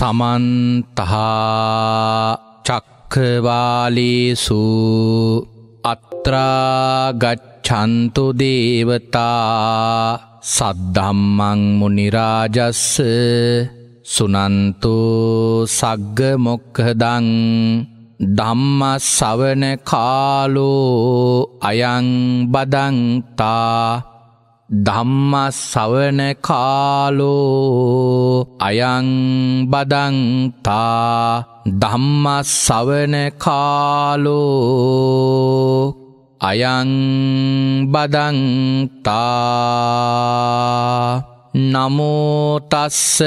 සමන්තහා චක්කවාලේසු අත්‍රාගච්ඡන්තු දේවතා සද්ධම්මං මුනිරාජස්ස සුනන්තු සග්ග මොක්හදං ධම්ම සවන කාලෝ අයං බදන්තා ධම්ම සවන කාලෝ අයං බදන්තා ධම්ම සවන කාලෝ අයං බදන්තා නමෝතස්ස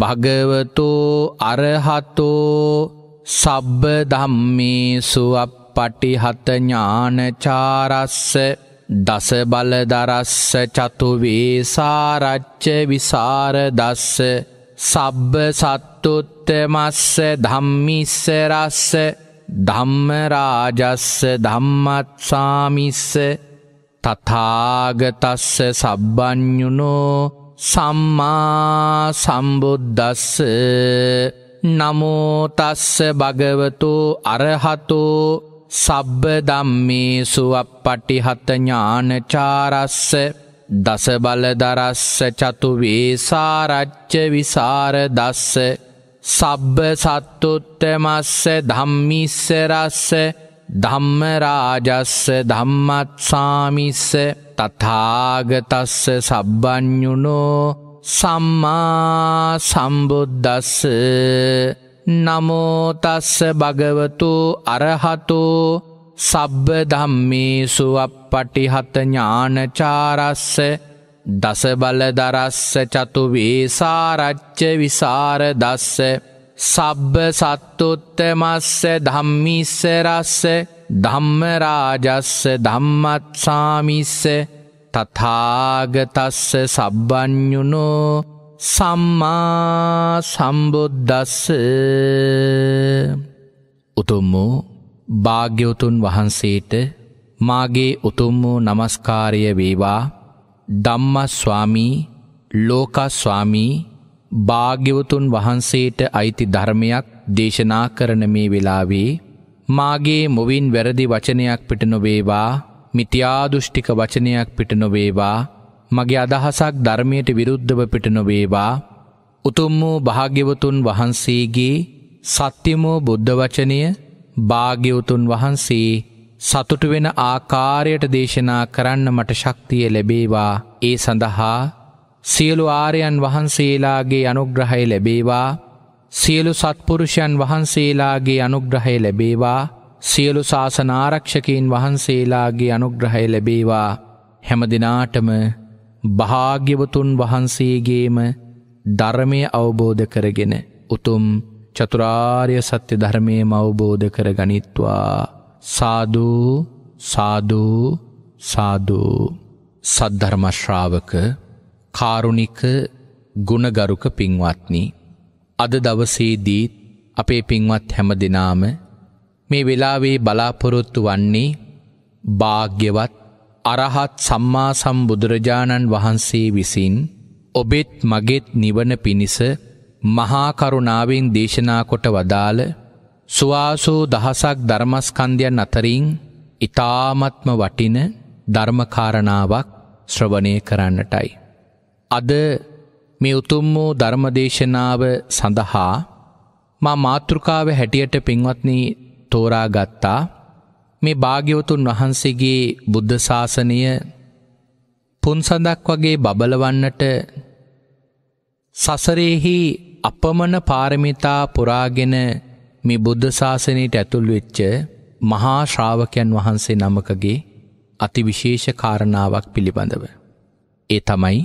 භගවතෝ අරහතෝ සබ්බ ධම්මේසු අපපටිහත ඥානචාරස්ස දස බලදරස්ස චතු වේසාරච්ච විසාර දස්ස සබ්බ සත්තුත්තමස්ස ධම්මිස්ස රස්ස ධම්මරාජස්ස ධම්මත්සාමිස්ස තථාගතස්ස සබ්බඤුනෝ සම්මා සම්බුද්දස්ස නමෝ තස්ස භගවතෝ අරහතෝ සබ්බ ධම්මේසු අප්පටිහත ඥානචාරස්ස දස බලදරස්ස චතු වේසාරච්ච විසර දස්ස සබ්බ සත්තුත්තමස්ස ධම්මිස්ස රස්ස ධම්ම රාජස්ස ධම්මත්සාමිස්ස තථාගතස්ස සබ්බඤුනෝ සම්මා සම්බුද්දස්ස නමෝතස්ස භගවතු අරහතු සබ්බ ධම්මේසු අපපටිහත ඥානචාරස්ස දසබලදරස්ස චතු වේසාරච්ච විසාර දස්ස සබ්බ සත්තුත්තමස්ස ධම්මිස්සරස්ස ධම්මරාජස්ස ධම්මත්සාමිස්ස තථාගතස්ස සබ්බ්ඥුනෝ සම්මා සම්බුද්දස්ස උතුම් වූ භාග්‍යවතුන් වහන්සේට මාගේ උතුම් වූ නමස්කාරය වේවා ධම්මස්වාමී ලෝකස්වාමී භාග්‍යවතුන් වහන්සේට අයිති ධර්මයක් දේශනා කරන මේ වෙලාවේ මාගේ මොවින් වැරදි වචනයක් පිට නොවේවා මිත්‍යාදෘෂ්ටික වචනයක් පිට නොවේවා මගේ අදහසක් ධර්මයට විරුද්ධව පිට නොවේවා උතුම් වූ භාග්‍යවතුන් වහන්සේගේ සත්‍යමෝ බුද්ධ වචනය භාග්‍යවතුන් වහන්සේ සතුටු වෙන ආකාරයට දේශනා කරන්න මට ශක්තිය ලැබේවා ඒ සඳහා සියලු ආරයන් වහන්සේලාගේ අනුග්‍රහය ලැබේවා සියලු සත්පුරුෂයන් වහන්සේලාගේ අනුග්‍රහය ලැබේවා සියලු ශාසනාරක්ෂකීන් වහන්සේලාගේ අනුග්‍රහය ලැබේවා හැම දිනාටම භාග්‍යවතුන් වහන්සේගේම ධර්මය අවබෝධ කරගෙන උතුම් චතුරාර්ය සත්‍ය ධර්මය අවබෝධ කර ගනිත්වා සාධූ සාධූ සාධූ සද්ධර්මශ්‍රාවක කාරුණික ගුණගරුක පින්වත්නි අද දවසේදීත් අපේ පින්වත් හැම දෙනාම මේ වෙලාවේ බලාපොරොත්තු වන්නේ භාග්‍යවත් අරහත් සම්මා සම්බුදුරජාණන් වහන්සේ විසින් ඔබෙත් මගෙත් නිවන පිණිස මහාකරුණාවෙන් දේශනා කොට වදාළ සුවාසූ දහසක් ධර්මස්කන්ධයන් අතරින් ඉතාමත්ම වටින ධර්මකාරණාවක් ශ්‍රවණය කරන්නටයි. අද මේ උතුම් වූ ධර්මදේශනාව සඳහා මා මාතෘකාව හැටියට පින්වත්නී තෝරාගත්තා මේ භාග්‍යවතුන් වහන්සේගේ බුද්ධ ශාසනය පුන්සඳක් වගේ බබලවන්නට සසරෙහි අපමණ පාරමිතා පුරාගෙන මේ බුද්ධ ශාසනයට ඇතුල් වෙච්ච මහා ශ්‍රාවකයන් වහන්සේ නමකගේ අතිවිශේෂ කාරණාවක් පිළිබඳව. ඒ තමයි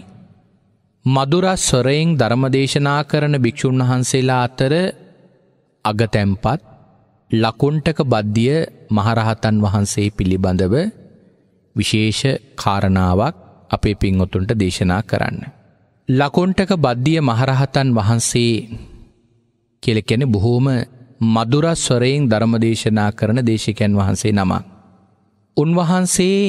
මදුරස් ස්වරයෙන් ධර්මදේශනා කරන භික්‍ෂූන් වහන්සේලා අතර අගතැම්පත් ලකුණ්ටක බද්ධිය මහරහතන් වහන්සේ පිළිබඳව විශේෂ කාරණාවක් අපේ පින්වතුන්ට දේශනා කරන්න. ලකොන්ටක බද්ධිය මහරහතන් වහන්සේ කෙලකැන බොහෝම මදුරස්වරයෙන් ධර්මදේශනා කරන දේශකයන් වහන්සේ නම. උන්වහන්සේ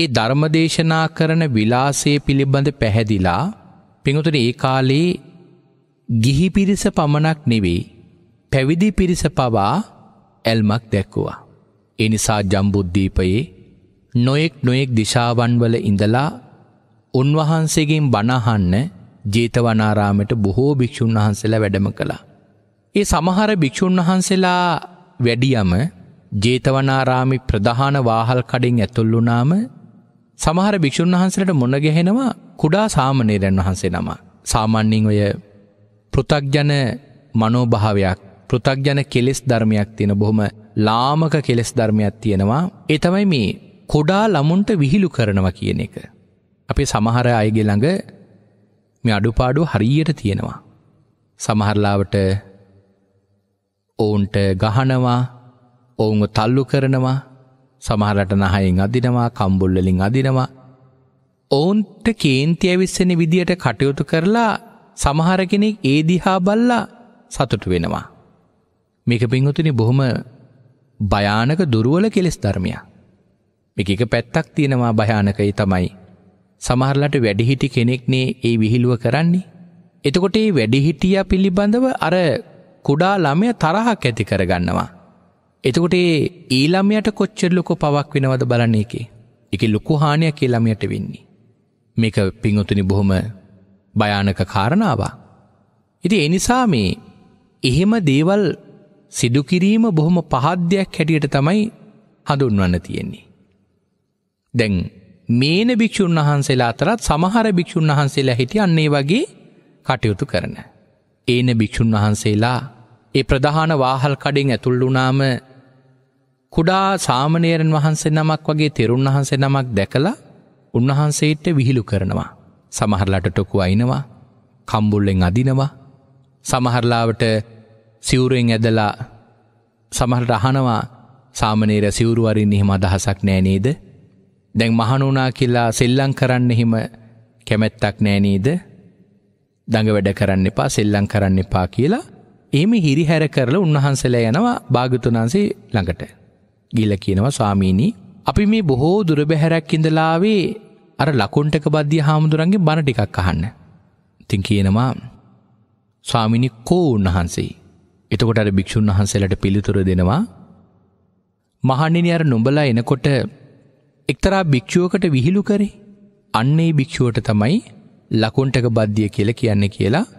ඒ ධර්මදේශනා කරන විලාසේ පිළිබඳ පැහැදිලා පිඟුතුන ඒ කාලේ ගිහි පිරිස පමණක් නෙවෙයි පැවිදි පිරිස පවා ඇල්මක් දැක්වුවා. එනිසා ජම්බුද්ධීපයේ නොයෙක් නොයෙක් දිශාවන්වල ඉඳලා උන්වහන්සේගෙන් බණහන්න ජේතවනාරාමයට බොහෝ භික්‍ෂූන් වහන්සේලා වැඩම කළා. ඒ සමහර භික්‍ෂූන් වහන්සේලා වැඩියම ජේතවනාරාමි ප්‍රධාන වාහල් කඩින් ඇතුල් වුණාම සමහර භික්‍ෂූන් වහන්සේට මොන ගැහෙනවා කුඩා සාමණේරයන් වහන්සේ නම. සාමාන්‍යයෙන් ඔය පෘථග්ජන මනෝභාවයක් පෘථක්ජන කෙලෙස් ධර්මයක් තියෙන බොහොම ලාමක කෙලෙස් ධර්මයක් තියෙනවා එතමයි මේ කොඩා ළමුන්ට විහිළු කරනවා කියන එක. අපේ සමහර අයගේ ළඟ මේ අඩුපාඩු හරියට තියෙනවා. සමහරලාවට ඔවුන්ට ගහනවා ඔවුන්ව තල්ලු කරනවා සමහරට නහයෙන් අදිනවා කම්බුල්ලලින් අදිනවා ඔවුන්ට කේන්ති ඇවිස්සෙන විදියට කටයුතු කරලා සමහර කෙනෙක් ඒ දිහා බල්ලා සතුටු වෙනවා. මේක පින්වතුනි බොහොම භයානක දුර්වල කෙලෙස් ධර්මයක්. මේක එක පැත්තක් තියෙනවා භයානකයි තමයි. සමහරලට වැඩිහිටි කෙනෙක්නේ ඒ විහිළුව කරන්නේ. එතකොට මේ වැඩිහිටියා පිළිබඳව අර කුඩා ළමයා තරහක් ඇති කරගන්නවා. එතකොට ඒ ළමයාට කොච්චර ලොකු පවක් වෙනවද බලන්න එකේ. ඒක ලොකු හානියක් ඒ ළමයාට වෙන්නේ. මේක පින්වතුනි බොහොම භයානක කාරණාවක්. ඉතින් ඒ නිසා මේ එහෙම දේවල් සිදුකිරීම බොහොම පහද්‍යයක් හැටියට තමයි හඳුන්වන්න තියෙන්නේ. දැන් මේන භික්‍ෂූන් වහන්සේලා අතරත් සමහර භික්‍ෂූන් වහන්සේලා හිටි අන්නේ වගේ කටයුතු කරන. ඒන භික්‍ෂූන් වහන්සේලා ඒ ප්‍රධාන වාහල් කඩෙන් ඇතුල් වුණාම කුඩා සාමනේරන් වහන්සේ නමක් වගේ තෙරුන් වහන්සේ නමක් දැකලා උන්වහන්සේට විහිළු කරනවා. සමහරලට ටොකු අයිනවා කම්බුල්ලෙන් අදිනවා සමහරලාවට සිවුරෙන් ඇදලා සමහට අහනවා සාමනේර සිවුරුවරින් එහෙම අදහසක් නෑනේද දැන් මහනුනා කියලා සෙල්ලං කරන්න එහෙම කැමැත්තක් නෑනේද දඟ වැඩ කරන්න එපා සෙල්ලං කරන්න එපා කියලා එහෙම හිරිහැර කරලා උන්වහන්සේලා යනවා භාගතුනාන්සේ ළඟට ගිල කියනවා ස්වාමීනි අපි මේ බොහෝ දුරබැහැරක් ඉඳලාවේ අර ලකුන්ටක බද්ධිය හාමුදුරන්ගේ බණ ටිකක් අහන්න. ඉතින් කියනවා ස්වාමිනි කෝ උන්වහන්සේ එතකොට අර භික්‍ෂූන් වහන්සේලට පිළිතුර දෙනවා මහණිනි අර නුඹලා එනකොට එක්තරා භික්‍ෂුවකට විහිළු කරේ අන්නේ භික්‍ෂුවට තමයි ලකුන්ටක බද්ධිය කියල කියන්නේ කියලා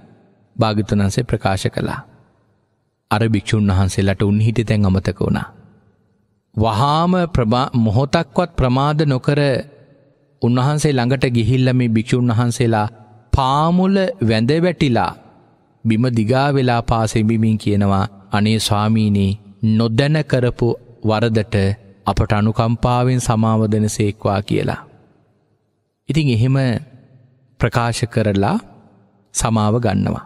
භාගිතුනන්සේ ප්‍රකාශ කළා අර භික්‍ෂූන් වහන්සේලට උන්හිට තැන් අමතක වුණා වහාම මොහොතක්වත් ප්‍රමාද නොකර උන්වහන්සේ ළඟට ගිහිල්ල මේ භික්‍ෂූන් වහන්සේලා පාමුල වැඳ වැටිලා බිම දිගා වෙලා පාසෙබිමින් කියනවා අනේ ස්වාමීනී නොදැන කරපු වරදට අපට අනුකම්පාවෙන් සමාවදන සේක්වා කියලා. ඉතින් එහෙම ප්‍රකාශ කරලා සමාව ගන්නවා.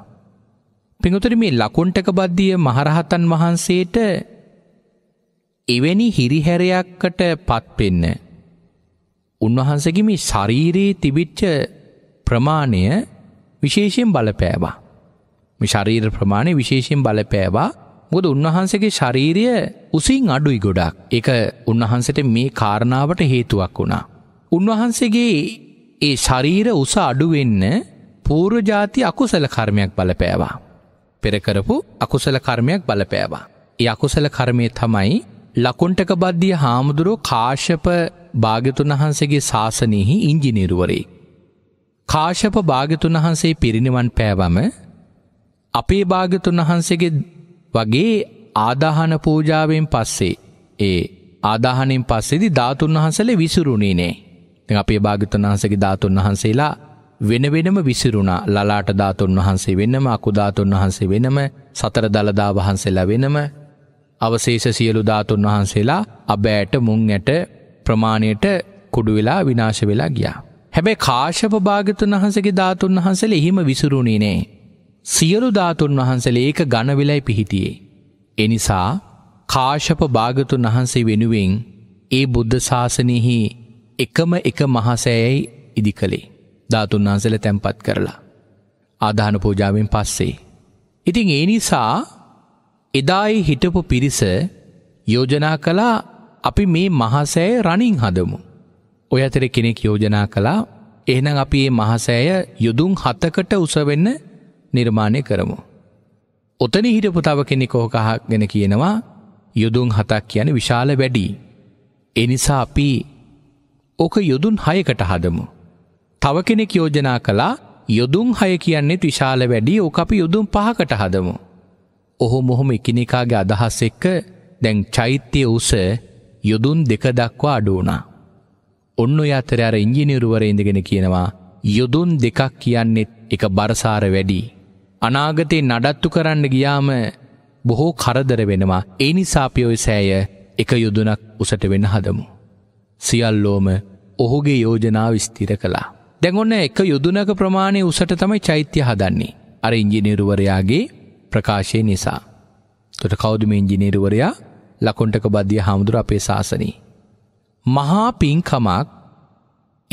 පිඟුතුර මේ ලකුන්ටක බද්ධිය මහරහතන් වහන්සේට එවැනි හිරිහැරයක්කට පත්වෙන්න. උන්වහන්සගේ මේ ශරීරයේ තිබිච්ච ප්‍රමාණය විශේෂයෙන් බලපෑවා. ශරීර ප්‍රමාණය විශේෂයෙන් බලපෑවා ගොද උන්වහන්සේගේ ශරීරය උසින් අඩුයි ගොඩක් එක උන්වහන්සට මේ කාරණාවට හේතුවක් වුණා. උන්වහන්සේගේ ඒ ශරීර උස අඩුවෙන්න පූර්ජාති අකුසල කර්මයක් බලපෑවා. පෙරකරපු අකුසල කර්මයක් බලපෑවා. ඒ අකුසල කර්මය තමයි ලකුන්ටක බද්ධිය හාමුදුරුව කාශ්‍යප භාගතුන් වහන්සේගේ ශාසනයෙහි ඉංජිනීරුවරේ. කාශප භාගතුන් වහන්සේ පිරිනිවන් පෑවම අපේ භාගතුන් වහන්සේගේ වගේ ආදාහන පූජාවෙන් පස්සේ ඒ ආදාහනින් පස්සෙදි ධාතුන් වහන්සල විසුරුණේ නෑ අපේ භාගතුන් වහන්සගේ ධාතුන් වහන්සේලා වෙනවෙනම විසිරුණා ලලාට ධාතුන් වහන්සේ වෙනම අකුධාතුන් වහන්සේ වෙනම සතර දළදා වහන්සේලා වෙනම අවශේෂ සියලු ධාතුන් වහන්සේලා අබෑට මුං ඇට ප්‍රමාණයට කුඩු වෙලා විනාශ වෙලා ගියා. හැබැයි කාශප භාගතුන් වහන්සේගේ ධාතුන් වහන්සේලා එහිම විසිරුණේ නෑ. සියලු ධාතුන් වහන්සල ඒක ගණවෙලයි පිහිටියේ. එනිසා කාශප භාගතුන් වහන්සේ වෙනුවෙන් ඒ බුද්ධ ශාසනයහි එකම එක මහසෑයයි ඉදි කළේ ධාතුන් වහන්සල තැන්පත් කරලා. ආධාන පූජාවෙන් පස්සේ. ඉතිං ඒ නිසා එදායි හිටපු පිරිස යෝජනා කලා අපි මේ මහසෑය රණින් හදමු. ඔය අතර කෙනෙක් යෝජනා කලා එහනම් අපි ඒ මහසෑය යුදුම් හතකට උසවෙන්න නිර්මාණය කරමු. ඔතන හිටපු තව කෙනෙ කොහොකහක් ගැෙන කියනවා යුදුන් හතක් කියන විශාල වැඩි. එනිසා අපි ඕක යුදුන් හයකට හදමු. තව කෙනෙක් යෝජනා කලා යොදුන් හය කියන්නේෙත් විශාල වැඩි ඕක අපි යුදුම් පහකට හදමු. ඔහු මොහොම එකනෙකාගේ අදහස් එක්ක දැන් චෛත්‍යය උස යොදුන් දෙක දක්වා අඩුවනා. ඔන්න අතර අර ඉංජිනිරුවර ඉඳගෙන කියනවා යොදුන් දෙකක් කියන්නෙත් එක බරසාර වැඩී. අනාගතේ නඩත්තු කරන්න ගියාම බොහෝ කරදර වෙනවා. ඒ නිසා පියෝයි සෑය එක යුදුනක් උසට වෙන හදමු. සියල්ලෝම ඔහුගේ යෝජනාව ස්ථිර කළා. දැන් ඔන්න එක යුදුනක ප්‍රමාණය උසට තමයි චෛත්‍ය හදන්නේ. අර ඉංජිනේරුවරයාගේ ප්‍රකාශය නිසා. තොට කෞද මේ ඉංජිනේරුවරයා ලකොන්ටක බද්ධිය හාමුදුර අපේ ශාසනී. මහා පින්කමක්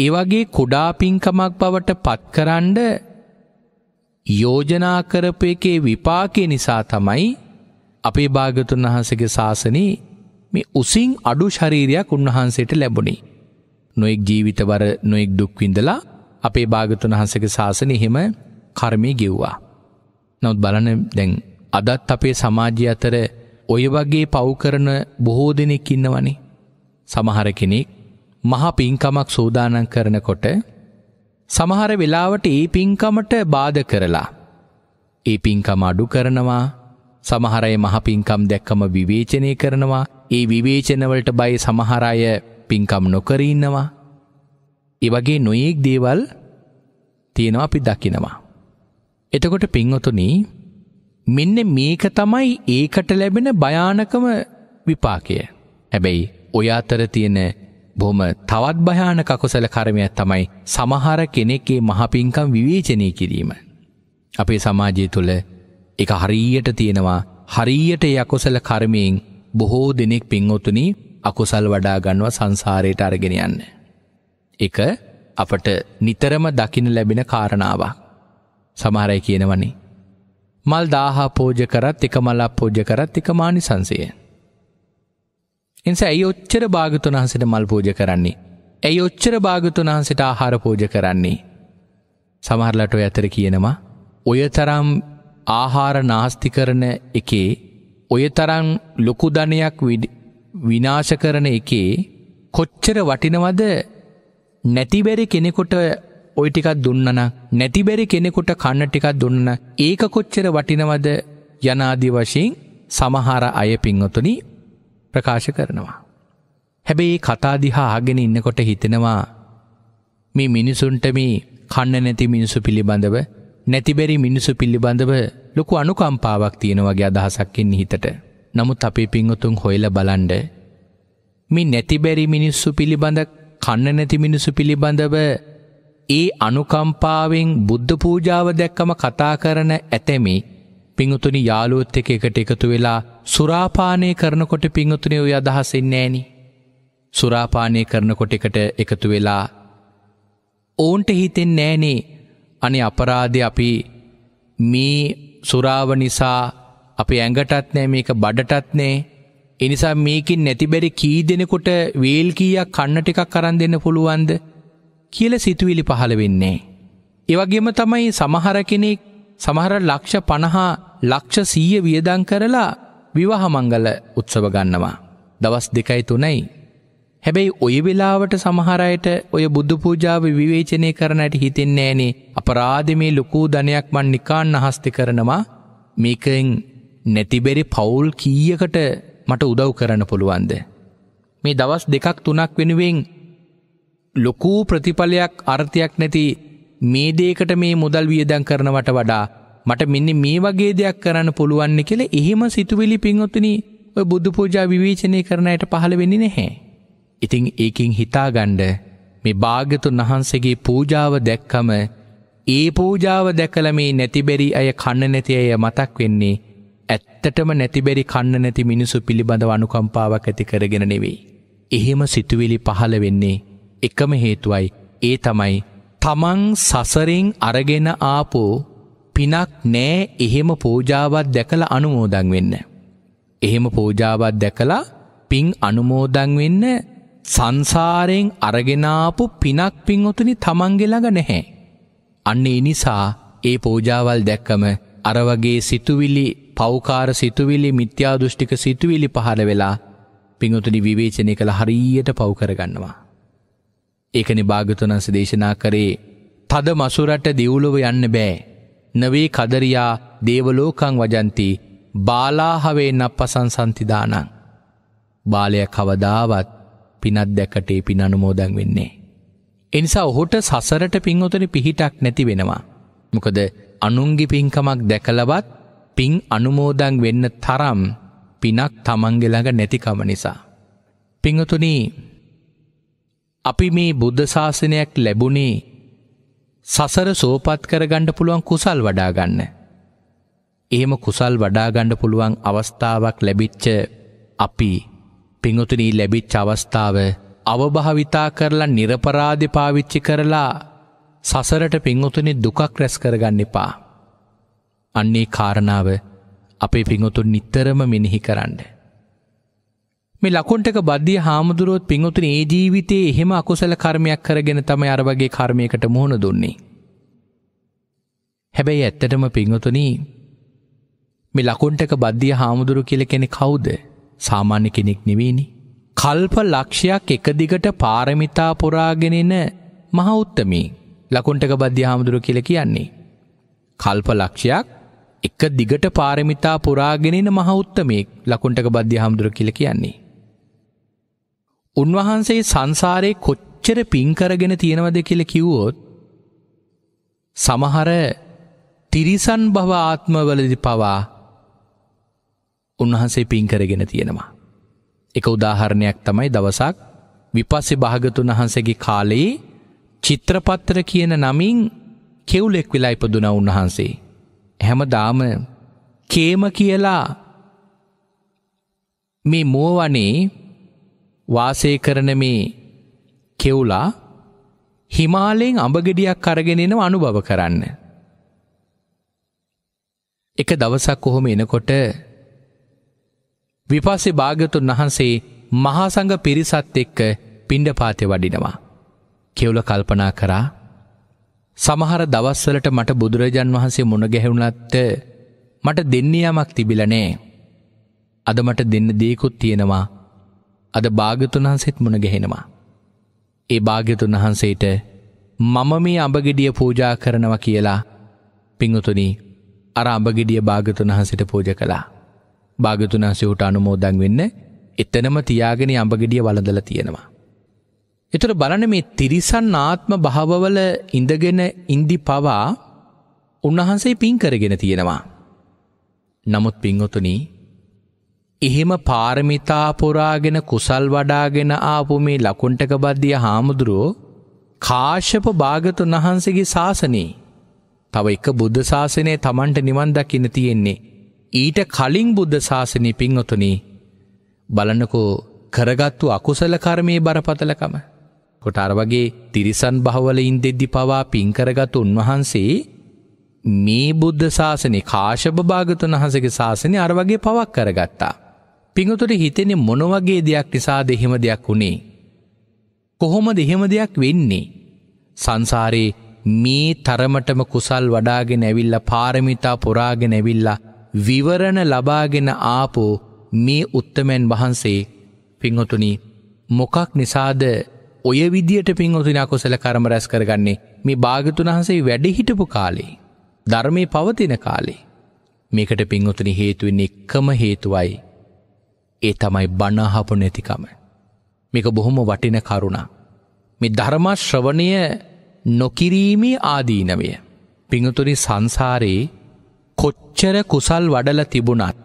ඒවගේ කොඩා පින්කමක් බවට පත්කරන්ඩ යෝජනා කරපු එකේ විපාකය නිසා තමයි අපේ භාගතුන් වහන්සගේ ශාසනයේ මේ උසින් අඩු ශරීරයක් උන්වහන්සේට ලැබුණේ. නොෙක් ජීවිතවර නොෙක් දුක්විඳලා අපේ භාගතුන් වහන්සගේ ශාසනය හෙම කර්මය ගෙව්වා. නොත් බලන දැන් අදත් අපේ සමාජය අතර ඔය වගේ පව්කරන බොහෝ දෙනෙක් ඉන්නවනේ. සමහර කෙනෙක් මහා පින්කමක් සූදානන් කරනකොට සමහර වෙලාවට ඒ පින්කමට බාධ කරලා. ඒ පින්කම අඩු කරනවා සමහරය මහ පින්කම් දැක්කම විවේචනය කරනවා ඒ විවේචනවලට බයි සමහරය පින්කම් නොකරඉන්නවා. ඒවගේ නොයෙක් දේවල් තියෙනවා අපි දකිනවා. එතකොට පින්වතුනී මෙන්න මේක තමයි ඒකට ලැබෙන භයානකම විපාකය. හැබැයි ඔය අතර තියෙන බොහොම තවත් භයානක අකුසල කර්මයක් තමයි සමහර කෙනෙක්ගේ මහපින්කම් විවේචනය කිරීම. අපේ සමාජය තුළ එක හරියට තියෙනවා හරියට ඒ අකුසල කර්මයෙන් බොහෝ දෙනෙක් පින්වතුනි අකුසල් වඩා ගන්නව සංසාරයට අරගෙන යන්න. එක අපට නිතරම දකින ලැබෙන කාරණාවක්. සමහරයි කියනවනේ. මල් දාහා පෝජ කරත් එක මලක් පෝජ කරත් එක මානිසංසය. එනිසා ඇයි ඔච්චර භාගතුන් වහන්සට මල් පූජ කරන්නේ. ඇයි ඔච්චර භාගතුන් වහන්සට ආහාර පූජ කරන්නේ. සමහරලට ඔය ඇතර කියනවා. ඔය තරම් ආහාර නාස්ති කරන එකේ ඔය තරම් ලොකුධනයක් විනාශ කරන එකේ කොච්චර වටිනවද නැතිබැරි කෙනෙකොට ඔය ටිකක් දුන්නන නැතිබැරි කෙනෙකුට කන්න ටිකක් දුන්න ඒක කොච්චර වටිනවද යනාදි වශයෙන් සමහර අය පින්වතුනි ප්‍රකාශ කරනවා. හැබැයි කතාදිහා ආගෙන ඉන්නකොට හිතෙනවා මේ මිනිසුන්ට මේ කන්න නැති මිනිසු පිළිබඳව නැතිබැරි මිනිසු පිළිබඳව ලොකු අනුකම්පාවක් තියෙන වගේ අදහසක්කින් හිතට නමුත් අපේ පිංවතුන් හොයල බලන්ඩ මේ නැතිබැරි මිනිස්සු පිළිබඳ කන්න නැති මිනිසු පිළිබඳව ඒ අනුකම්පාවෙන් බුද්ධ පූජාව දැක්කම කතා කරන ඇතැමේ පිංහතුනි යාලුවොත් එක එකට එකතු වෙලා සුරාපානය කරනකොට පිංහතුනය ඔය අදහසෙන්නෑනි. සුරාපානය කරනකොට එකට එකතු වෙලා. ඕන්ට හිතෙන් නෑනේ අනි අපරාධ අපි මේ සුරාව නිසා අපි ඇඟටත් නෑ මේක බඩටත් නෑ එනිසා මේකින් නැතිබැරි කී දෙනෙකොට වේල් කීයක් කන්නට එකක් කරන්න දෙන්න පුළුවන්ද කියල සිතුවිලි පහළ වෙන්නේ. එවගේම තමයි සමහර කෙනෙක් සමහර ලක්ෂ පණහා ලක්ෂ සීය වියදං කරලා විවාහමංගල උත්සව ගන්නවා. දවස් දෙකයි තුනයි. හැබැයි ඔය වෙලාවට සමහරයට ඔය බුද්ධ පූජාව විවේචනය කරනට හිතෙන්නේ ෑනේ අපරාධ මේ ලොකූ ධනයක් මන් නිකාන් අහස්ති කරනවා මේකෙන් නැතිබෙරි පවුල් කීයකට මට උදව් කරන පුළුවන්ද. මේ දවස් දෙකක් තුනක් වෙනුවෙන් ලොකූ ප්‍රතිඵලයක් අර්ථයක් නැති මේ දේකට මේ මුදල් වියදන් කරනවට වඩා මට මෙන්න මේ වගේ දෙයක් කරන්න පුළුවන්න කෙළ එහෙම සිතුවිලි පින්ඔත්තන ඔය බුද්ධ පූජා විවේචනය කරනයට පහළ වෙනි නැහැ. ඉතිං ඒකින් හිතාගණ්ඩ මේ භාගතුන් වහන්සගේ පූජාව දැක්කම ඒ පූජාව දැකල මේ නැතිබැරි අය කන්න නැති අය මතක් වෙන්නේ ඇත්තටම නැතිබැරි කන්න නැති මිනිසු පිළිබඳ වනුකම්පාවක් ඇති කරගෙන නෙවෙයි. එහෙම සිතුවිලි පහළ වෙන්නේ එකම හේතුවයි ඒ තමයි තමන් සසරෙන් අරගෙන ආපු පිනක් නෑ එහෙම පෝජාවත් දැකළ අනුමෝදන් වෙන්න. එහෙම පෝජාවත් දැකලා පින් අනුමෝදන් වෙන්න සංසාරයෙන් අරගෙනාපු පිනක් පින් උතුනි තමන්ගෙළඟ නැහැ. අන්න ඒ නිසා ඒ පෝජාවල් දැක්කම අරවගේ සිතුවිලි පෞකාර සිතුවිලි මිත්‍යාදෘෂ්ටික සිතුවිලි පහළ වෙලා පිංහතුනි විවේචනය කළ හරියට පව් කරගන්නවා. ඒකනි භාගතුනන්ස දේශනා කරේ තද මසුරට දියුලොව යන්න බෑ. නවේ කදරයා දේවලෝකං වජන්ති බාලාහවේ නප්පසන් සන්තිදානං. බාලය කවදාවත් පිනත් දැකටේ පින අනුමෝදන් වෙන්නේ. එනිසා ඔහුට සසරට පින්වතන පිහිටක් නැති වෙනවා. මොකද අනුන්ගි පින්කමක් දැකලවත් පින් අනුමෝදන් වෙන්න තරම් පිනක් තමන්ගෙළඟ නැතිකම නිසා. පිංහතුනී අපි මේ බුද්ධ ශාසනයක් ලැබුණේ සසර සෝපත් කරගණ්ඩ පුළුවන් කුසල් වඩාගන්න. එහෙම කුසල් වඩාගණ්ඩ පුළුවන් අවස්ථාවක් ලැබිච්ච අපි පිඟුතුනී ලැබිච්ච අවස්ථාව අවභාවිතා කරලා නිරපරාධි පාවිච්චි කරලා සසරට පිංගුතුනි දුකක් රැස් කරගන්න එපා. අන්නේ කාරණාව අපේ පිංගුතුන් නිතරම මිනිහි කරන්න. මේ ලකුන්ටක බද්ධිය හාමුදුරුවොත් පින්වතුන ඒ ජීවිතයේ එහෙම අකුසල කර්මයක් කරගෙන තමයි අර වගේ කර්මයකට මුහුණ දුන්නේ. හැබැයි ඇත්තටම පින්වතුනි මේ ලකුන්ටක බද්ධිය හාමුදුරු කියල කෙනෙ කවුද සාමාන්‍ය කෙනෙක් නෙවෙනි. කල්ප ලක්ෂයක් එක දිගට පාරමිතා පුරාගෙනෙන මහඋත්තමී ලකුන්ටක බද්ධ හාමුදුරු කියල කියන්නේ. කල්ප ලක්ෂයක් එක දිගට පාරමිතා පුරාගෙනෙන මහඋත්තමයෙක් ලකුන්ටක බද්ධ හාමුදුරු කියල කියන්නේ. උන්වහන්සේ සංසාරයේ කොච්චර පින්කරගෙන තියෙනවද කියල කිව්වොත් සමහර තිරිසන් භව ආත්මවලදි පවා උන්වහන්සේ පින්කරගෙන තියෙනවා. එක උදාහරණයක් තමයි දවසක් විපස්සෙ භාගතුන් වහන්සේගේ කාලයේ චිත්‍රපත්තර කියන නමින් කෙවුලෙක් වෙලා ඉපදුන උන්වහන්සේ. හැමදාම කේම කියලා මේ මෝවනේ වාසය කරන මේ කෙවුලා හිමාලයෙන් අඹගෙඩියක් අරගෙනෙනව අනුභව කරන්න. එක දවසක් කොහොම එනකොට විපස්සේ භාගතුන් වහන්සේ මහාසඟ පිරිසත් එක්ක පිණ්ඩ පාතය වඩිනවා. කෙවුල කල්පනා කරා සමහර දවස්වලට මට බුදුරජන් වහන්සේ මුණගැහෙවුණත්ත මට දෙන්නේ යමක් තිබිලනේ. අද මට දෙන්න දේකුත් තියෙනවා අද භාගතුන් වහන්සේත් මුණ ගැහෙනවා. ඒ භාග්‍යතුන් වහන්සේට මම මේ අඹගෙඩිය පූජා කරනවා කියලා පිංගුතුනි අර අඹගෙඩිය භාගතුන් වහන්සේට පූජ කළා. භාගතුන් වහන්සේ උට අනුමෝදන් වෙන්න එතනම තියාගෙන අඹගෙඩිය වළඳලා තියෙනවා. එතකොට බලන්න මේ තිරිසන් ආත්ම භවවල ඉඳගෙන ඉඳි පවා උන්වහන්සේ පින් කරගෙන තියෙනවා. නමුත් පිංගුතුනි එහෙම පාරමිතාපුරාගෙන කුසල් වඩාගෙන ආපු මේ ලකුන්ටක බද්ධිය හාමුදුරුවෝ කාශ්‍යප භාගතුන් වහන්සේගේ ශාසනී තව එක බුද්ධ ශාසනය තමන්ට නිවන් දකින්න තියෙන්නේ. ඊට කලින් බුද්ධ ශාසනය පින්වතුනී බලනකෝ කරගත්තු අකුසල කර්මයේ බරපතලකම. කොට අර වගේ තිරිසන් බහවල ඉන්දෙද්දි පවා පින්කරගත් උන්වහන්සේ මේ බුද්ධ ශාසනය කාශභ භාගතුන් වහසගේ ශාසනය අර වගේ පවක් කරගත්තා. පිඟතුට හිතෙන මොනවගේ දෙයක් නිසා දෙහෙම දෙයක් වුණේ. කොහොම දෙහෙම දෙයක් වෙන්නේ. සංසාරයේ මේ තරමටම කුසල් වඩාගෙන ඇවිල්ල පාරමිතා පුරාගෙන ඇවිල්ලා විවරණ ලබාගෙන ආපෝ මේ උත්තමැන් වහන්සේ පිංහතුනි මොකක් නිසාද ඔය විදියට පින්වතුනා කොසල කරම රැස් කරගන්නේ මේ භාගතුන් වහන්සේ වැඩ හිටපු කාලේ. ධර්මය පවතින කාලේ. මේකට පින්වතුනි හේතුවෙන් එක්කම හේතුවයි. ඒ තමයි බණහපු නැතිකම. මේක බොහොම වටින කරුණා. මේ ධර්මශ්‍රවණය නොකිරීමේ ආදීනවය. පිඟතුරි සංසාරයේ කොච්චර කුසල් වඩල තිබුණත්.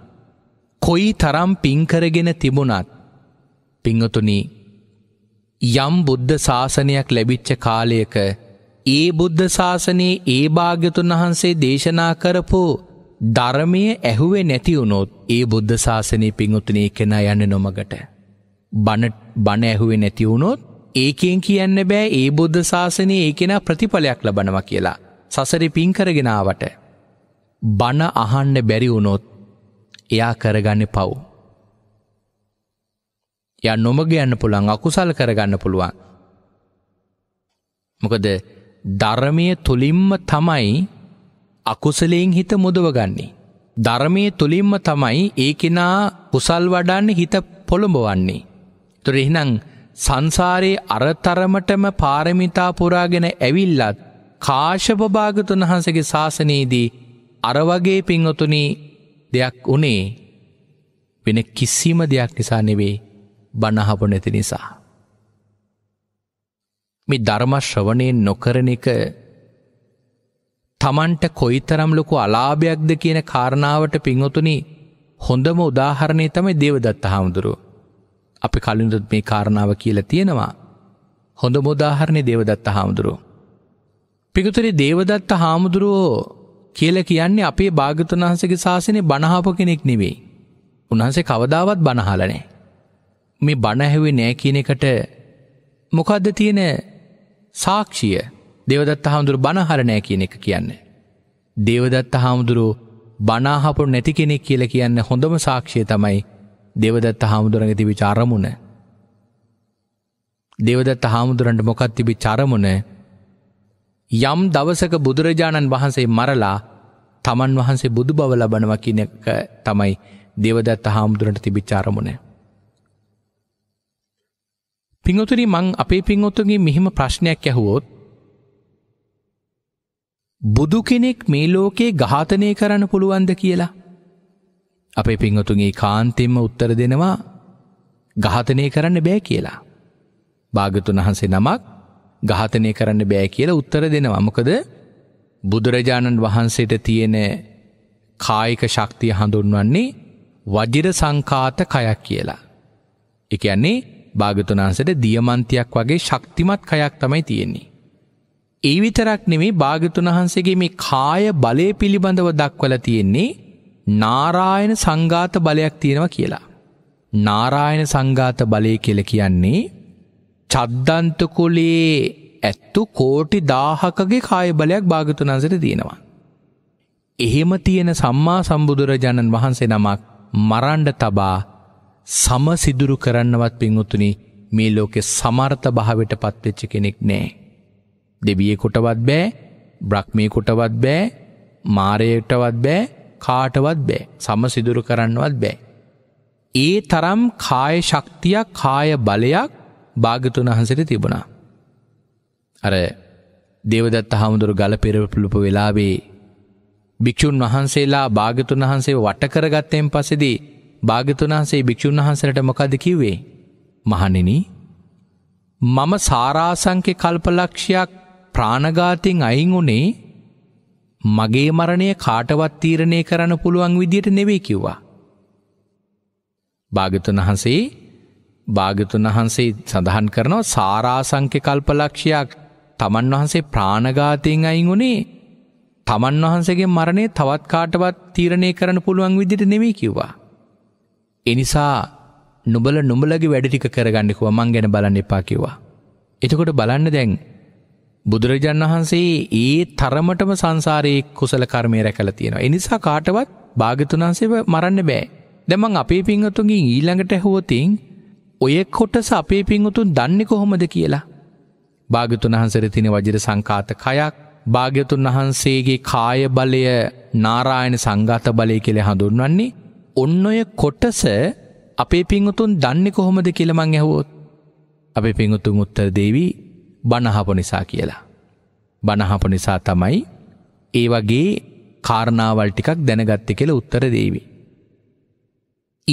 කොයි තරම් පින්කරගෙන තිබුණත් පිංහතුනි යම් බුද්ධ ශාසනයක් ලැබිච්ච කාලයක ඒ බුද්ධ ශාසනයේ ඒ භාග්‍යතුන් වහන්සේ දේශනා කරපු ධර්මය ඇහුවේ නැතිවුණොත් ඒ බුද්ධ ශාසනය පිංගුතුනය කෙන යන්න නොමගට. බණ බණ ඇහුවේ නැතිවුණොත් ඒකෙන් කියන්න බෑ ඒ බුද්ධ ශාසනය ඒකෙන ප්‍රතිඵලයක් ලබනවා කියලා සසරි පින්කරගෙනාවට. බණ අහන්න බැරිවුණොත් එයා කරගන්න පව්. ය නොමග යන්න පුළන් අකුසල් කරගන්න පුළුවන්. මොකද ධර්මය තුළින්ම තමයි අකුසලයෙන් හිත මුදවගන්නේ. ධර්මය තුළින්ම තමයි ඒ කෙනා කුසල් වඩන්න හිත පොළඹවන්නේ. තුර එහිනම් සංසාරයේ අරතරමටම පාරමිතා පුරාගෙන ඇවිල්ලත් කාශප භාගතුන් වහන්සේගේ ශාසනයේදී අර වගේ පින්වතුනි දෙයක් උනේ වෙන කිසිම දෙයක් නිසා නෙවෙයි බනහපු නැති නිසා. මේ ධර්ම ශ්‍රවණය නොකරන එක තමන්ට කොයිතරම් ලොකු අලාභයක්ද කියන කාරණාවට පිංහොතුනි හොඳම උදාහරණය තමයි දේවදත්ත හාමුදුරුව. අපි කලින්දුත් මේ කාරණාව කියලා තියෙනවා. හොඳ මුදාහරණය දේවදත්ත හාමුදුරුව. පිකුතුරි දේවදත්ත හාමුදුරුවෝ කියල කියන්නේ අපේ භාගතුන් වහන්සගේ ශාසනය බණහාප කෙනෙක් නෙවෙයි. උන්හන්සේ කවදාවත් බණහලනේ. මේ බණහැවේ නෑ කියන එකට මොකක්ද තියෙන සාක්ෂිය දේවදත් හාමුදුරු බණහරණෑ කියන එක කියන්න. දේවදත් හාමුදුරු බනාහපු නැති කෙනෙක් කියල කියන්න හොඳම සාක්ෂය තමයි දෙවදත් හාමුදුරඟ තිබි චාරමුණ. දෙවදත් හාමුදුරන්ට මොකත් තිබි චරමුණ යම් දවසක බුදුරජාණන් වහන්සේ මරලා තමන් වහන්සේ බුදු බව ලබනව කියනක තමයි දෙවදත් හාමුදුරට තිබි චාරමුණ. පිංගොතුරි මං අපේ පිංගොත්තුගේ මෙහිම ප්‍රශ්නයක් ඇහුවෝත් බුදු කෙනෙක් මේ ලෝකේ ඝාතනය කරන්න පුළුවන්ද කියලා. අපේ පින්වතුන්ගේ කාන්තෙම්ම උත්තර දෙනවා ඝාතනය කරන්න බෑ කියලා. භාගතුන් වහන්සේ නමක් ඝාතනය කරන්න බෑ කියලා උත්තර දෙනවා. මොකද බුදුරජාණන් වහන්සේට තියෙන කායික ශක්තිය හඳුන්වන්නේ වජිර සංකාත කයක් කියලා. ඒ කියන්නේ භාගතුන් වහන්සේට දියමන්තියක් වගේ ශක්තිමත් කයක් තමයි තියෙන්නේ. ඒ විතරක් නෙමේ භාගතුන් වහන්සේගේ මේ කාය බලය පිළිබඳව දක්වලා තියෙන්නේ නාරායන සංඝාත බලයක් තියෙනවා කියලා. නාරායන සංඝාත බලය කියලා කියන්නේ චද්දන්ත කුලේ ඇත්තු කෝටි 1000කගේ කාය බලයක් භාගතුන් වහන්සේට තියෙනවා. එහෙම තියෙන සම්මා සම්බුදුරජාණන් වහන්සේ නමක් මරණ්ඩ තබා සමසිදුරු කරන්නවත් පින්වුතුනි මේ ලෝකේ සමර්ථ භාවයට පත්වෙච්ච කෙනෙක් නෑ. දෙවියෙකුටවත් බෑ බ්‍රහ්මයෙකුටවත් බෑ මාරයටවත් බෑ කාටවත් බෑ සම සිදුරු කරන්නවත් බෑ. ඒ තරම් කාය ශක්තියක් කාය බලයක් භාගතුන් වහන්සට තිබුණා. අර දෙවදත් හාමුදුරු ගල පෙරපුලුප වෙලාවේ භික්‍ෂූන් වහන්සේලා භාගතුන් වහන්සේ වටකරගත්තයෙන් පසෙදී භාගතුන් වහන්සේ භික්‍ෂූන් වහන්සට මොකද කිවේ. මහනෙන මම සාරාසංකය කල්පලක්ෂයක් ප්‍රාණඝාතයෙන් අයින් උනේ මගේ මරණය කාටවත් තීරණය කරන්න පුළුවන් විදියට නෙවෙයි කිව්වා. භාගතුන් වහන්සේ භාගතුන් වහන්සේ සඳහන් කරනවා සාරාසංඛ්‍ය කල්පලක්ෂයක් තමන් වහන්සේ ප්‍රාණඝාතයෙන් අයින් උනේ තමන් වහන්සේගේ මරණය තවත් කාටවත් තීරණය කරන්න පුළුවන් විදියට නෙවෙයි කිව්වා. එනිසා නුඹල නුඹලගේ වැඩ ටික කරගන්න කිව්වා මං ගැන බලන්න එපා කිව්වා. එතකොට බලන්න දැන් බුදුරජන් වහන්සේ ඒ තරමටම සංසාරයේ කුසල කර්මය රැකල තියෙනවා. එනිසා කාටවත් භාගතුනාන්සේව මරන්න බෑ. දැමන් අපේ පිංහතුන්ගින් ඊළඟට ඇහුවතින් ඔය කොටස අපේ පිංහතුන් දන්න කොහොමද කියලා. භාගතුන් වහන්සර තින වජර සංකාත කයක් භාග්‍යතුන් වහන්සේගේ කාය බලය නාරායන සංඝාත බලය කෙළෙ හඳුන්වන්නේ ඔන්න ඔය කොටස අපේ පිංහතුන් දන්න කොහොමද කියලමං ඇහුවොත්. අපේ පිංහතුන් උත්තර දේවී බණහපු නිසා කියලා. බණහපු නිසා තමයි ඒ වගේ කාරණාවල් ටිකක් දැනගත්ත කෙළ උත්තර දේවි.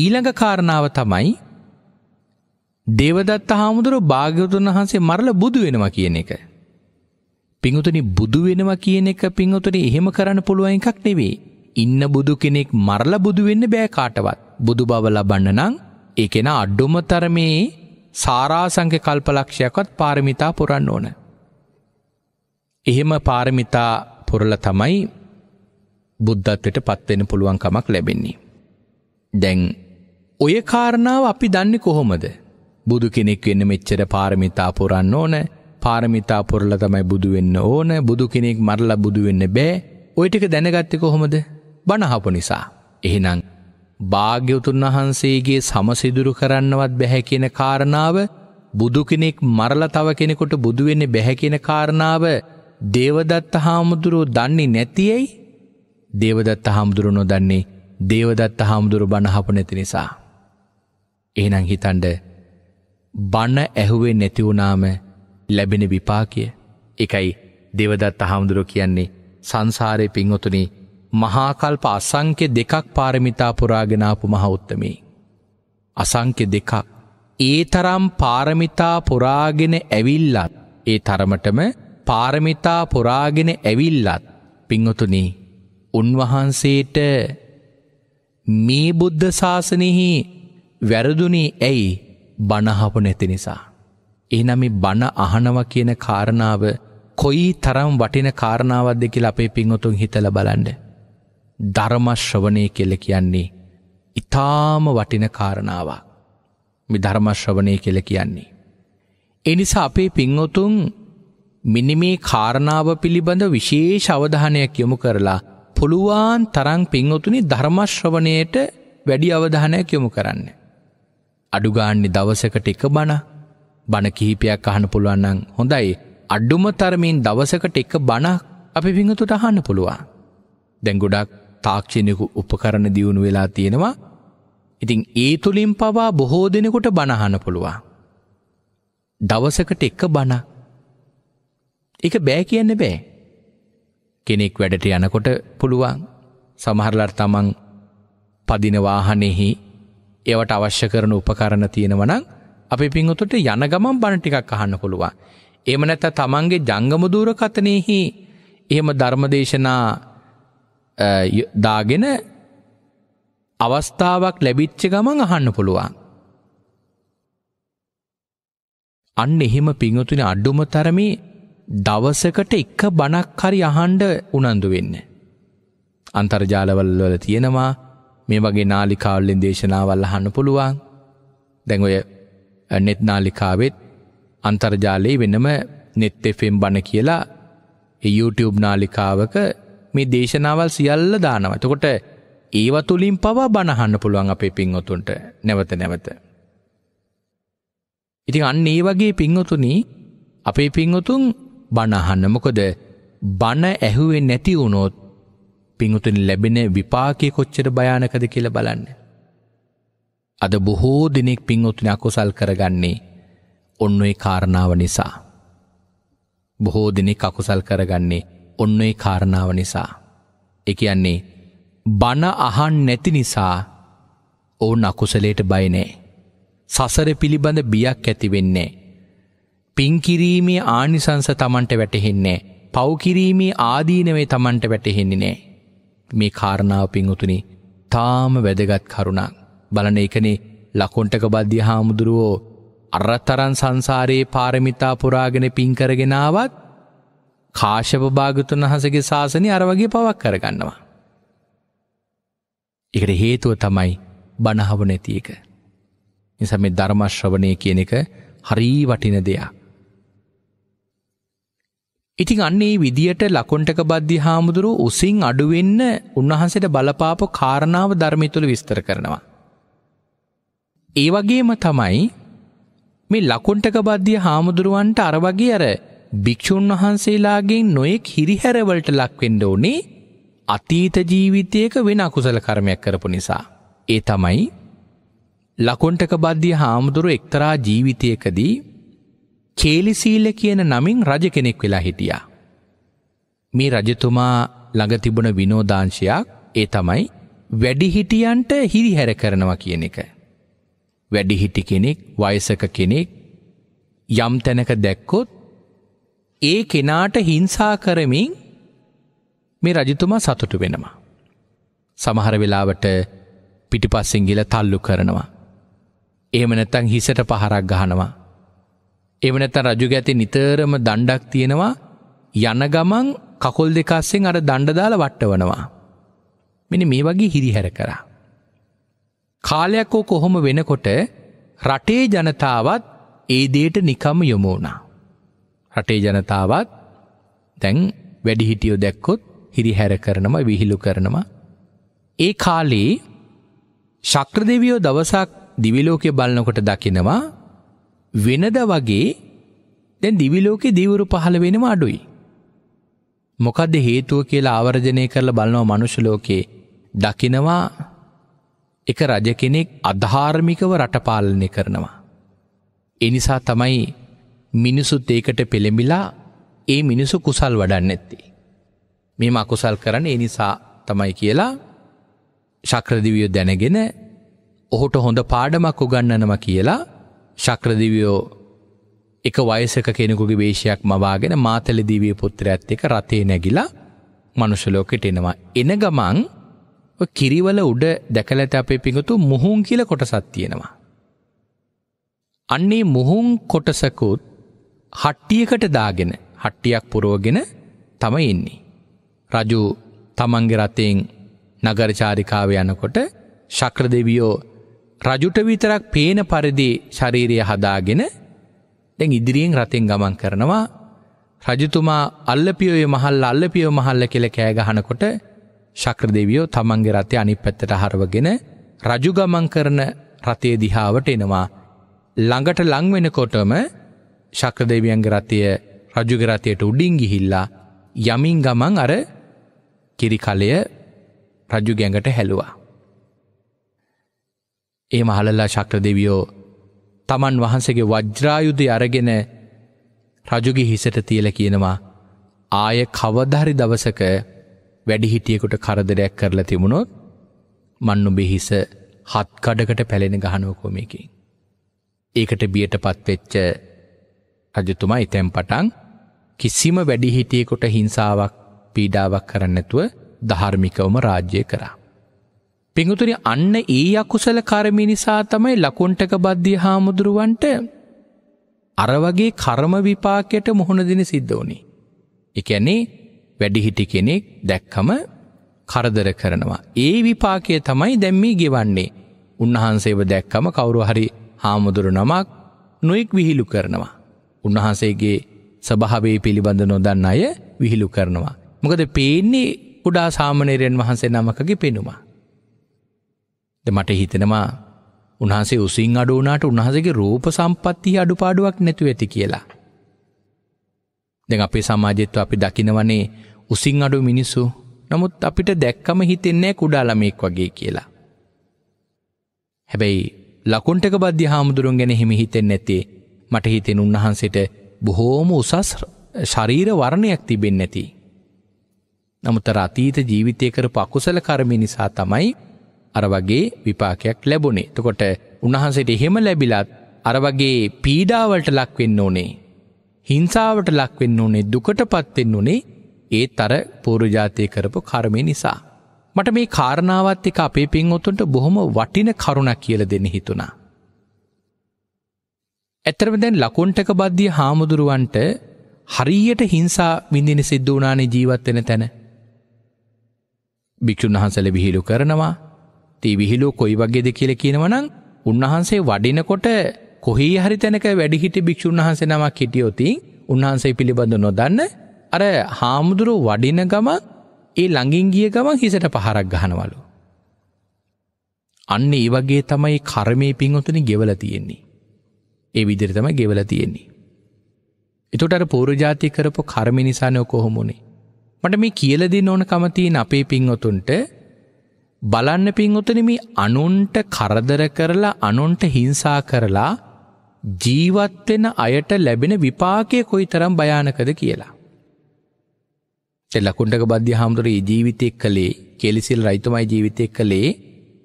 ඊළඟ කාරණාව තමයි දේවදත්ත හාමුදුරු භාග්‍යවතුන් වහන්සේ මරල බුදු වෙනවා කියන එක. පිංහතුනි බුදු වෙනවා කියන එක පිංහතුනි එහෙම කරන්න පුළුවන් එකක් නෙවේ. ඉන්න බුදු කෙනෙක් මරල බුදු වෙන්න බෑ කාටවත්. බුදු බව ලබන්න නම් ඒ කෙනා අඩුම තරමේ සාරාසංක කල්පලක්ෂයකොත් පාරමිතා පුරන්න ඕන. එහෙම පාරමිතා පුරල තමයි බුද්ධත්වයට පත්වෙන පුළුවන්කමක් ලැබෙන්නේ. දැන් ඔය කාරණාව අපි දන්න කොහොමද. බුදු කෙනෙක් වෙන්න මෙච්චර පාරමිතා පුරන්න ඕන පාරමිතා පුරල තමයි බුදුවෙන්න ඕන බුදු කෙනෙක් මරලා බුදුවෙන්න බෑ ඔයටක දැනගත්ත කොහොමද බණහපු නිසා. එහෙනං භාග්‍යවතුන් වහන්සේගේ සමසිදුරු කරන්නවත් බැහැ කියන කාරණාව බුදු කෙනෙක් මරලා තව කෙනෙකුට බුදු වෙන්නේ බැහැ කියන කාරණාව දේවදත්ත හාමුදුරුව දන්නේ නැති ඇයි? දේවදත්ත හාමුදුරුව නොදන්නේ දේවදත්ත හාමුදුරුව බණහපු නැති නිසා. එහෙනම් හිතන්ඩ බණ ඇහුවේ නැති වුණාම ලැබෙන විපාකය. එකයි දේවදත්ත හාමුදුරුව කියන්නේ සංසාරේ පින්වතුනි මහාකල්ප අසංකෙ දෙකක් පාරමිතා පුරාගෙනාපු මහඋත්තමේ. අසංකෙ දෙකක්. ඒ තරම් පාරමිතා පුරාගෙන ඇවිල්ලත් ඒ තරමටම පාරමිතා පුරාගෙන ඇවිල්ලත් පිංහතුනේ උන්වහන්සේට මේ බුද්ධ ශාසනයෙහි වැරදුනේ ඇයි බණහපු නැති නිසා. එනම් මේ බණ අහනව කියන කාරණාව කොයි තරම් වටින කාරණාවක්ද කියලා අපේ පිංහතුන් හිතල බලන්ඩ. ධර්මශ්‍රවනය කෙල කියන්නේ ඉතාම වටින කාරණාවක් මේ ධර්මශ්‍රවනය කෙල කියන්නේ. එනිසා අපේ පින්වතුන් මිනි මේ කාරණාව පිළිබඳ විශේෂ අවධානයක් යොමු කරලා පුළුවන් තරං පින්වතුනි ධර්මශ්‍රවණයට වැඩි අවධානයක් යොමු කරන්න. අඩුගාන්නේ දවසකට එක බණ බණ කිහිපයක් අහන පුළුවන්නම් හොඳයි අඩුම තරමින් දවසකට එක බණක් අපි පිංහතුට අහන්න පුළුවන්. දැන් ගොඩක් තාක්ෂණයක උපකරණ දියුණු වෙලා තියෙනවා ඉතිං ඒ තුළින් පවා බොහෝ දෙනෙකුට බණහන පුළුවන්. දවසකට එක්ක බණ එක බෑ කියන්න බෑ කෙනෙක් වැඩට යනකොට පුළුවන් සමහරලර් තමන් පදිනවාහනෙහි ඒවට අවශ්‍ය කරන උපකරණ තියෙනවනං අපි පින්වතුට යන ගමන් බණ ටිකක් අහන්න පුළුවන්. එම නැත තමන්ගේ ජංගම දූරකතනෙහි එහෙම ධර්මදේශනා දාගෙන අවස්ථාවක් ලැබිච්ච ගමන් අහන්න පුළුවන්. අන්න එහෙම පිංහතුනි අඩුම තරමේ දවසකට එක බණක් හරි අහන්ඩ උනන්දු වෙන්න. අන්තර්ජාලවල්වල තියෙනවා මේ වගේ නාලිකාවල්ලින් දේශනාවල් අහන්න පුළුවන් දැන් ඔය නෙත් නාලිකාවෙත් අන්තර්ජාලයේ වෙනම නෙත් එෆම් බණ කියලා YouTube නාලිකාවක මේ දේශනාවල් සියල්ල දානවා. එතකොට ඒව තුලින් පවා බණහන්න පුළුවන් අපේ පින්වතුන්ට නැවත නැවත. ඉතින් අන්න ඒ වගේ පින්වතුනි අපේ පින්වතුන් බණහන්න මොකද බණ ඇහුවේ නැති වුණොත් පින්වතුනි ලැබෙන විපාකය කොච්චර භයානකද කියලා බලන්න. අද බොහෝ දිනෙක පින්වතුනි අකුසල් කරගන්නේ ඔන්න ඒ කාරණාව නිසා. බොහෝ දිනෙක අකුසල් කරගන්නේ ඔන්න ඒ කාරණාව නිසා. එකයන්නේ බණ අහන් නැති නිසා ඕ නකුසලේට බයිනේ. සසර පිළිබඳ බියක් ඇතිවෙන්නේ. පින්කිරීමේ ආනිසංස තමන්ට වැටහෙන්නේ. පෞකිරීමේ ආදීනවේ තමන්ට වැටහෙන්නේ නෑ. මේ කාරණාව පින්උතුනි තාම වැදගත් කරුණක්. බලන එකනේ ලකොන්ටක බද්ධ හාමුදුරුවෝ අරත්තරන් සංසාරයේ පාරමිතා පුරාගෙන පින්කරගෙනාවත් කාශ්‍යප භාගතුන් වහසගේ ශාසනය අරවගේ පවක් කරගන්නවා. එකට හේතුව තමයි බණහව නැති එක. නිසා මේ ධර්මශ්‍රවණය කියන එක හරී වටින දෙයක්. ඉතින් අන්නේ විදියට ලකොන්ටක බද්ධි හාමුදුරු උසින් අඩුවෙන්න උන්වහන්සට බලපාපු කාරණාව ධර්මිතුළ විස්තර කරනවා. ඒ වගේම තමයි මේ ලකුන්ටක බද්ධිය හාමුදුරුවන්ට අරවගේ අර භික්‍ෂූන් වහන්සේලාගෙන් නොයෙක් හිරිහැරවලට ලක්වෙන්ඩ ඕනේ අතීත ජීවිතයක වෙන අකුසල කර්මයක් කරපු නිසා. ඒ තමයි ලකොන්ටක බද්ධිය හාමුදුරු එක්තරා ජීවිතයකදී කේලිසීල කියන නමින් රජ කෙනෙක් වෙලා හිටියා. මේ රජතුමා ළඟතිබුණ විනෝදාංශයක් ඒ තමයි වැඩිහිටියන්ට හිරිහැර කරනවා කියන එක. වැඩිහිටි කෙනෙක් වයසක කෙනෙක් යම් තැනක දැක්කොත් ඒ කෙනාට හිංසා කරමින් මේ රජතුමා සතුටු වෙනවා. සමහර වෙලාවට පිටිපස්සෙංගිල තල්ලු කරනවා. එහමනැත්තං හිසට පහරක් ගහනවා. එවනත රජු ගැති නිතරම දණ්ඩක් තියෙනවා යන ගමන් කකොල් දෙකස්සෙන් අර දණ්ඩදාල වට්ටවනවා. මෙනි මේ වගේ හිරිහැර කරා. කාලයක් ඕ කොහොම වෙනකොට රටේ ජනතාවත් ඒ දේට නිකම් යොමෝනා. රටේ ජනතාවත් දැන් වැඩිහිටියෝ දැක්කොත් හිරිහැර කරනම විහිළු කරනවා. ඒ කාලේ ශක්‍රදෙවියෝ දවසක් දිවිලෝකය බලනකොට දකිනවා වෙනද වගේ දැන් දිවිලෝකෙ දීවරු පහළ වෙනම අඩුයි. මොකද හේතුව කියලා ආවර්ජනය කරලා බලනවා මනුෂ්‍යලෝකේ දකිනවා එක රජ කෙනෙක් අධාර්මිකව රටපාලනය කරනවා. එනිසා තමයි මිනිසුත් ඒකට පෙළෙමිලා ඒ මිනිසු කුසල් වඩන්න ඇත්තේ. මේ මකුසල් කරන්න ඒ නිසා තමයි කියලා ශක්‍රදිවියෝ දැනගෙන ඔහුට හොඳ පාඩමක් උගන්නනම කියලා ශක්‍රදිවියෝ එක වයසක කෙනෙකුගේ වේශයක් මවාගෙන මාතල දිවිය පුත්‍ර ඇත් එක රතේ නැගිලා මනුෂලෝකෙට එනවා. එන ගමන් කිරිවල උඩ දැකලත අපේ පිඟුතු මුහුන් කියල කොටසත් තියෙනවා. අන්නේ මුහුන් කොටසකුත් හට්ටියකට දාගෙන හට්ටියක් පුරෝගෙන තමයි ඉන්නේ. රජු තමන්ගේ රතයෙන් නගරචාරිකාව යනකොට ශක්‍ර දෙවියෝ රජුට විතරක් පේන පරිදි ශරීරය හදාගෙන දැන් ඉදිරියෙන් රතෙන් ගමන් කරනවා රජතුමා අල්ලපියෝය මහල් අල්ලපියෝ මහල්ල කෙල කෑගහනකොට ශක්‍ර දෙවියෝ තමන්ගේ රතය අනි පැත්තට හරවගෙන රජු ගමන් කරන රතේ දිහාවට එනවා ළඟට ලංවෙනකොටම ශක්‍ර දෙවියන්ගේ රතිය රජුගේ රතියට උඩින් ගිහිල්ලා යමින් ගමන් අර කිරි කලය රජු ගැඟට හැලුවා. ඒ මහලල්ලා ශක්‍ර දෙවියෝ තමන් වහන්සගේ වජ්‍රායුද්ධ අරගෙන රජුගි හිසට තියල කියනවා ආය කවදහරි දවසක වැඩිහිටියකුට කරදරයක් කරලා තිබුණොත් මන්නු බිහිස හත්කඩකට පැලෙන ගහනුවකොමයකින්. ඒකට බියට පත්වෙච්ච රජතුමා ඉතැම් පටන් කිසිම වැඩිහිටියෙකුට හිංසාවක් පීඩාවක් කරන්නැතුව ධාර්මිකවම රාජ්‍යය කරා. පිඟුතුරි අන්න ඒ අකුසල කරමි නිසා තමයි ලකුන්ටක බද්ධිය හාමුදුරුවන්ට අරවගේ කර්ම විපාකයට මුහුණදින සිද්ධ වුණේ. එකැනේ වැඩිහිටි කෙනෙක් දැක්කම කරදර කරනවා. ඒ විපාකය තමයි දැම්මී ගෙවන්නේ. උන්වහන්සේව දැක්කම කවුරු හරි හාමුදුරු නමක් නොයෙක් විහිලු කරනවා. උන්වහන්සේගේ ස්වභාවය පිළිබඳ නොදන්න අය විහිළු කරනවා. මොකද පේන්නේ කුඩා සාමණේරයන් වහන්සේ නමකගේ පෙනුම. ද මට හිතෙනවා උන්වහන්සේ උසින් අඩු වුණාට උන්වහන්සේගේ රූප සම්පත්තිය අඩුපාඩුවක් නැතුව ඇති කියලා. දැන් අපේ සමාජෙත් අපි දකිනවනේ උසින් අඩු මිනිස්සු. නමුත් අපිට දැක්කම හිතෙන්නේ කුඩා ළමෙක් වගේ කියලා. හැබැයි ලකුණ්ටක බද්ධ හාමුදුරුවන් ගැන හිමි හිතෙන්නේ නැත්තේ මට හිතෙන උන්වහන්සේට බොහෝම උසස් ශරීර වර්ණයක් තිබෙන් නැති. නමුත රතීත ජීවිතය කර පකුසල කරමි නිසා තමයි අර වගේ විපාකයක් ලැබුණේ තකොට උන්වහන්සේට එහෙම ලැබිලත් අර වගේ පීඩාවලට ලක්වෙන්න ඕනේ. හිංසාවට ලක්වෙන්න ඕනේ දුකට පත්වෙන්න ඕනේ ඒ තර පූරුජාතය කරපු කර්මය නිසා. මට මේ කාරණාවත් එක අපේ පින්වොතුන්ට බොහොම වටින කරුණක් කියල දෙන්න හිතුනා. ඇත්තරම දැන් ලකුන්ටක බද්ධිය හාමුදුරුවන්ට හරියට හිංසා විඳින සිද්ධ වනානේ ජීවත්වෙන තැන. භික්‍ෂුන් වහන්සල විහිලු කරනවා ති විහිලෝ කොයි වගේද කියල කියනවනං උන්වහන්සේ වඩිනකොට කොහහි හරි තැනක වැඩිහිටි භික්‍ෂූන් වහන්සේ නමක් හිටියෝතින් උන්වහන්සේ පිළිබඳ නොදන්න අර හාමුදුරු වඩින ගම ඒ ළඟින් ගිය ගමන් හිසට පහරක් ගහනවලු. අන්න ඒ වගේ තමයි කර්මය පින්වතුනි ගෙවල තියෙන්නේ. ඒ විදිරිතම ගෙවල තියෙන්නේ. එතුට අර පූරජාති කරපු කරමි නිසානය කොහොමුණේ. මට මේ කියලදි ඕන කමතියෙන් අපේ පින්වතුන්ට බලන්න පින්වතන මේ අනුන්ට කරදර කරලා අනුන්ට හිංසා කරලා ජීවත්වෙන අයට ලැබෙන විපාකය කොයි තරම් භයානකද කියලා. ලකුණ්ඩක බද්ධ හාමුදුරේ ජීවිතයක් කළේ කෙලිසිල් රයිතුමයි ජීවිතයක් කළේ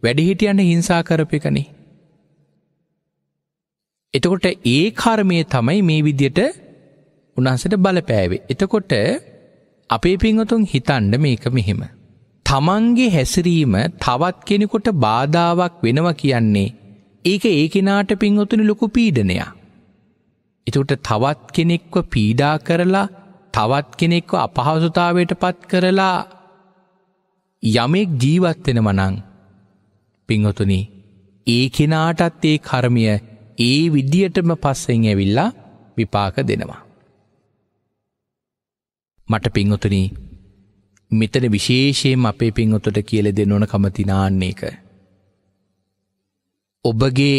වැඩිහිටියන්න හිංසා කරපය කනේ එතකොට ඒ කර්මය තමයි මේ විදියට උන්හන්සට බලපෑවේ. එතකොට අපේ පින්වතුන් හිතන්ඩ මේක මෙහෙම. තමන්ගේ හැසිරීම තවත් කෙනෙකොට බාධාවක් වෙනවා කියන්නේ ඒක ඒ කෙනාට පින්වතුනි ලොකු පීඩනයක්. එතකොට තවත් කෙනෙක්ව පීඩා කරලා තවත් කෙනෙක්ව අපහසුතාවයට පත් කරලා යමෙක් ජීවත් වෙනවනම් පින්වතුනි ඒ කෙනාටත් ඒ කර්මය ඒ විදියටම පස්සෙන් ඇවිල්ලා විපාක දෙනවා. මට පින්වතුනී මෙතන විශේෂයෙන් අපේ පින්වතුට කියල දෙනොන කමතිනාන්නේ එක. ඔබගේ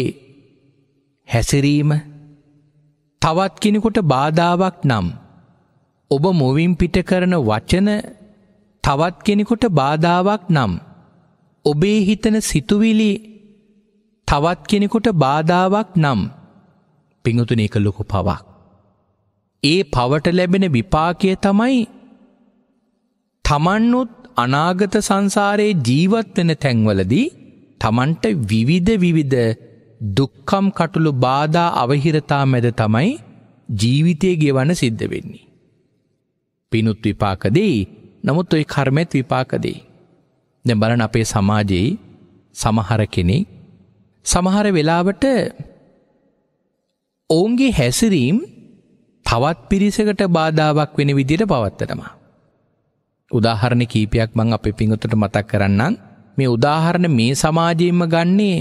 හැසිරීම තවත් කෙනෙකුට බාධාවක් නම් ඔබ මොවින් පිට කරන වචන තවත් කෙනෙකුට බාධාවක් නම් ඔබේ හිතන සිතුවිලි තවත් කෙනෙකුට බාධාවක් නම් පිඟුතුන එක ලොකු පවක්. ඒ පවට ලැබෙන විපාකය තමයි තමන්නුත් අනාගත සංසාරයේ ජීවත් වෙන තැන්වලදී තමන්ට විවිධ විවිධ දුක්කම් කටුළු බාධා අවහිරතා මැද තමයි ජීවිතය ගෙවන සිද්ධ වෙන්නේ. පිනුත් විපාකදෙයි නමුත් ඔයි කර්මෙත් විපාකදෙයි. දෙ බලන අපේ සමාජයේ සමහර කෙනෙක් සමහර වෙලාවට ඔවුන්ගේ හැසිරීම් තවත් පිරිසකට බාධාවක් වෙන විදිට පවත්තටමා. උදාහරණ කීපයක් මං අප පිංගුතට මතක් කරන්නන් මේ උදාහරණ මේ සමාජයෙන්ම ගන්නේ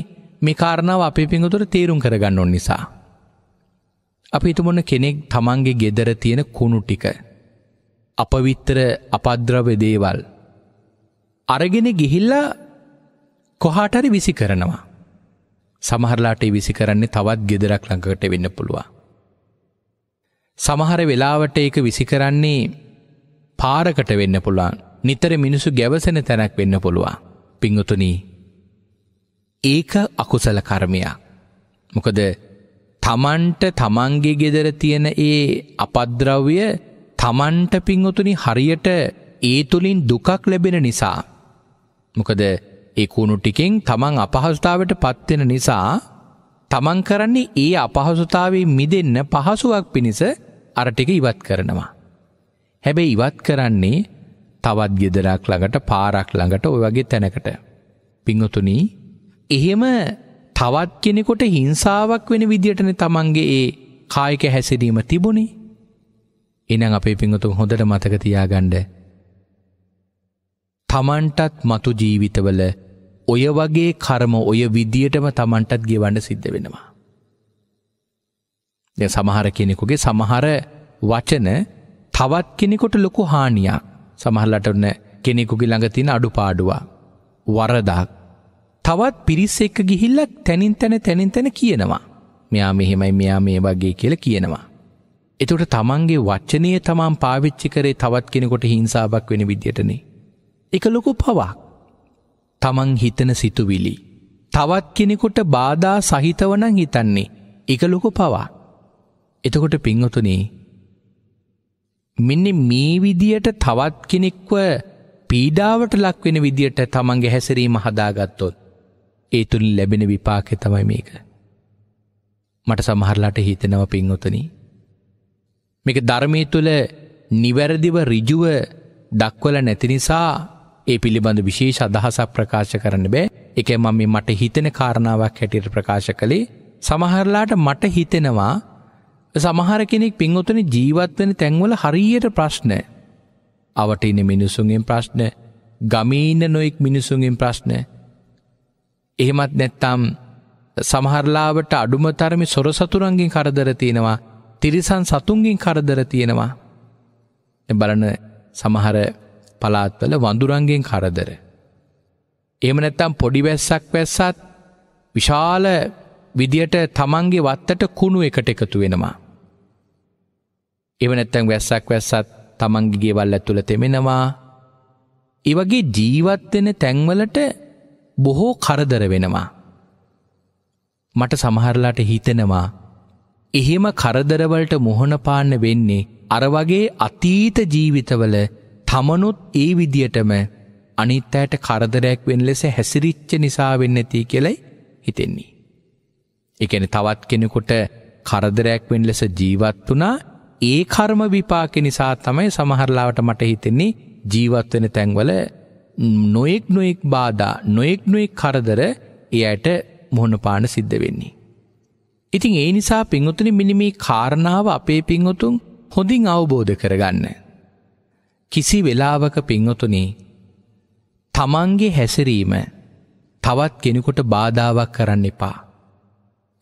මේ කාරණාව අපේ පිංගුතුර තේරුම් කරගන්න ඔන් නිසා. අපි ඉතුමොන කෙනෙක් තමන්ගේ ගෙදර තියෙන කුණු ටික. අපවිත්තර අපද්‍රව්‍ය දේවල්. අරගෙන ගිහිල්ලා කොහාටරි විසි කරනවා. සමහරලාට විසි කරන්නේ තවත් ගෙදරක් ළඟකට වෙන්න පුළුවන්. සමහර වෙලාවට ඒක විසි කරන්නේ පාරකට වෙන්න පුළුවන් නිතර මිනිසු ගැවසෙන තැනක් වෙන්න පුළුවන් පිංගුතුනී. ඒක අකුසල කර්මයක්. මොකද තමන්ට තමන්ගේ ගෙදර තියෙන ඒ අපද්‍රව්‍ය තමන්ට පිංගුතුනි හරියට ඒ තුළින් දුකක් ලැබෙන නිසා. මොකද ඒකුණු ටිකෙන් තමන් අපහසුතාවට පත්වෙන නිසා තමන් කරන්නේ ඒ අපහසුතාවේ මිදන්න පහසුවක් පිණිස අරටික ඉවත් කරනවා. හැබැ ඉවත් කරන්නේ තවත් ගෙදරක් ළඟට පාරක් ළඟට ඔය වගේ තැනකට. පිංහතුනී එහෙම තවත් කෙනෙකොට හිංසාවක් වෙන විදිටන තමන්ගේ ඒ කායික හැසිරීම තිබුණේ එනම් අපේ පිංහතුන් හොඳට මතක තියාගණ්ඩ තමන්ටත් මතු ජීවිතවල ඔය වගේ කරම ඔය විදියටම තමන්ටත් ගෙවන්න සිද්ධ වෙනවා. ය සමහර කෙනෙකුගේ සමහර වචන තවත් කෙනෙකොට ලොකු හානියක් සමහල්ලටන්න කෙනෙකුගේ ළඟතින අඩුපාඩුවා. වරදාක්. තවත් පිරිස් එක්ක ගිහිල්ලක් තැනින් තැන තැනින් තැන කියනවා. මෙයා මෙහෙමයි මෙයා මේ වගේ කියල කියනවා. එතොට තමන්ගේ වච්චනය තමන් පාවිච්චි කරේ තවත් කෙනෙකොට හිංසාාවක් වෙන විදිටනේ. එක ලොකු පවක්. තමන් හිතන සිතුවිලි. තවත් කෙනෙකුට බාධා සහිතවනං හිතන්නේ එක ලොකු පවා. එතකොට පිංහතුනේ මෙන්න මේ විදියට තවත් කෙනෙක්ව පීඩාවට ලක්වෙන විදියට තමන්ගේ හැසිරීම හදාගත්තොත් ඒ තුළ ලැබෙන විපාකෙ තමයි මේක. මට සමහරලාට හිතනව පින්වතන. මේක ධර්මය තුළ නිවැරදිව රිජුව දක්වල නැති නිසා ඒ පිළිබඳ විශේෂ අදහසක් ප්‍රකාශ කරන්න බෑ එක මම මට හිතෙන කාරණාවක් හැටියට ප්‍රකාශ කළේ සමහරලාට මට හිතෙනවා සමහර කෙනෙක් පින්වතුන ජීවත්වන තැන්වල හරියට ප්‍රශ්න අවටඉන මිනිසුන්ගෙන් ප්‍රශ්න ගමීන්න නොයෙක් මිනිසුන්ගෙන් ප්‍රශ්න එහෙමත් නැත්තම් සමහරලාවට අඩුම තරමි සොර සතුරන්ගෙන් කරදර තියෙනවා තිරිසන් සතුන්ගෙන් කරදර තියෙනවා බලන සමහර පලාත්වල වඳුරන්ගෙන් කරදර. එම නැත්තම් පොඩිවැස්සක් වැස්සත් විශාල විදියට තමන්ගේ වත්තට කුණු එකට එකතු වෙනවා. එව නැත්තැන් වැස්සක් වැස්සත් තමන්ගේ ගෙවල් ඇතුළ තෙමෙනවා. ඒවගේ ජීවත්වෙන තැන්වලට බොහෝ කරදර වෙනවා. මට සමහරලාට හිතෙනවා එහෙම කරදරවලට මුහොනපාන්න වෙන්නේ අර වගේ අතීත ජීවිතවල තමනුත් ඒ විදියටම අනිත්තෑට කරදරයක් වෙන් ලෙස හැසිරිච්ච නිසා වෙන්නති කෙලයි හිතෙන්නේ. එකන තවත් කෙනෙකොට කරදරයක් වෙන් ලෙස ජීවත් වනා ඒ කර්ම විපාක නිසා තමයි සමහරලාවට මට හිතෙන්නේ ජීවත්වෙන තැන්වල නොයෙක් නොයෙක් බාධා නොයෙක් නොයෙක් කරදර එයට මොහොනපාන සිද්ධ වෙන්නේ. ඉතින් ඒ නිසා පිංහුතුනි මිනිමේ කාරණාව අපේ පිංහුතුන් හොඳින් අවබෝධ කරගන්න. කිසි වෙලාවක පිංහතුනි තමන්ගේ හැසිරීම තවත් කෙනෙකුට බාධාවක් කරන්න එපා.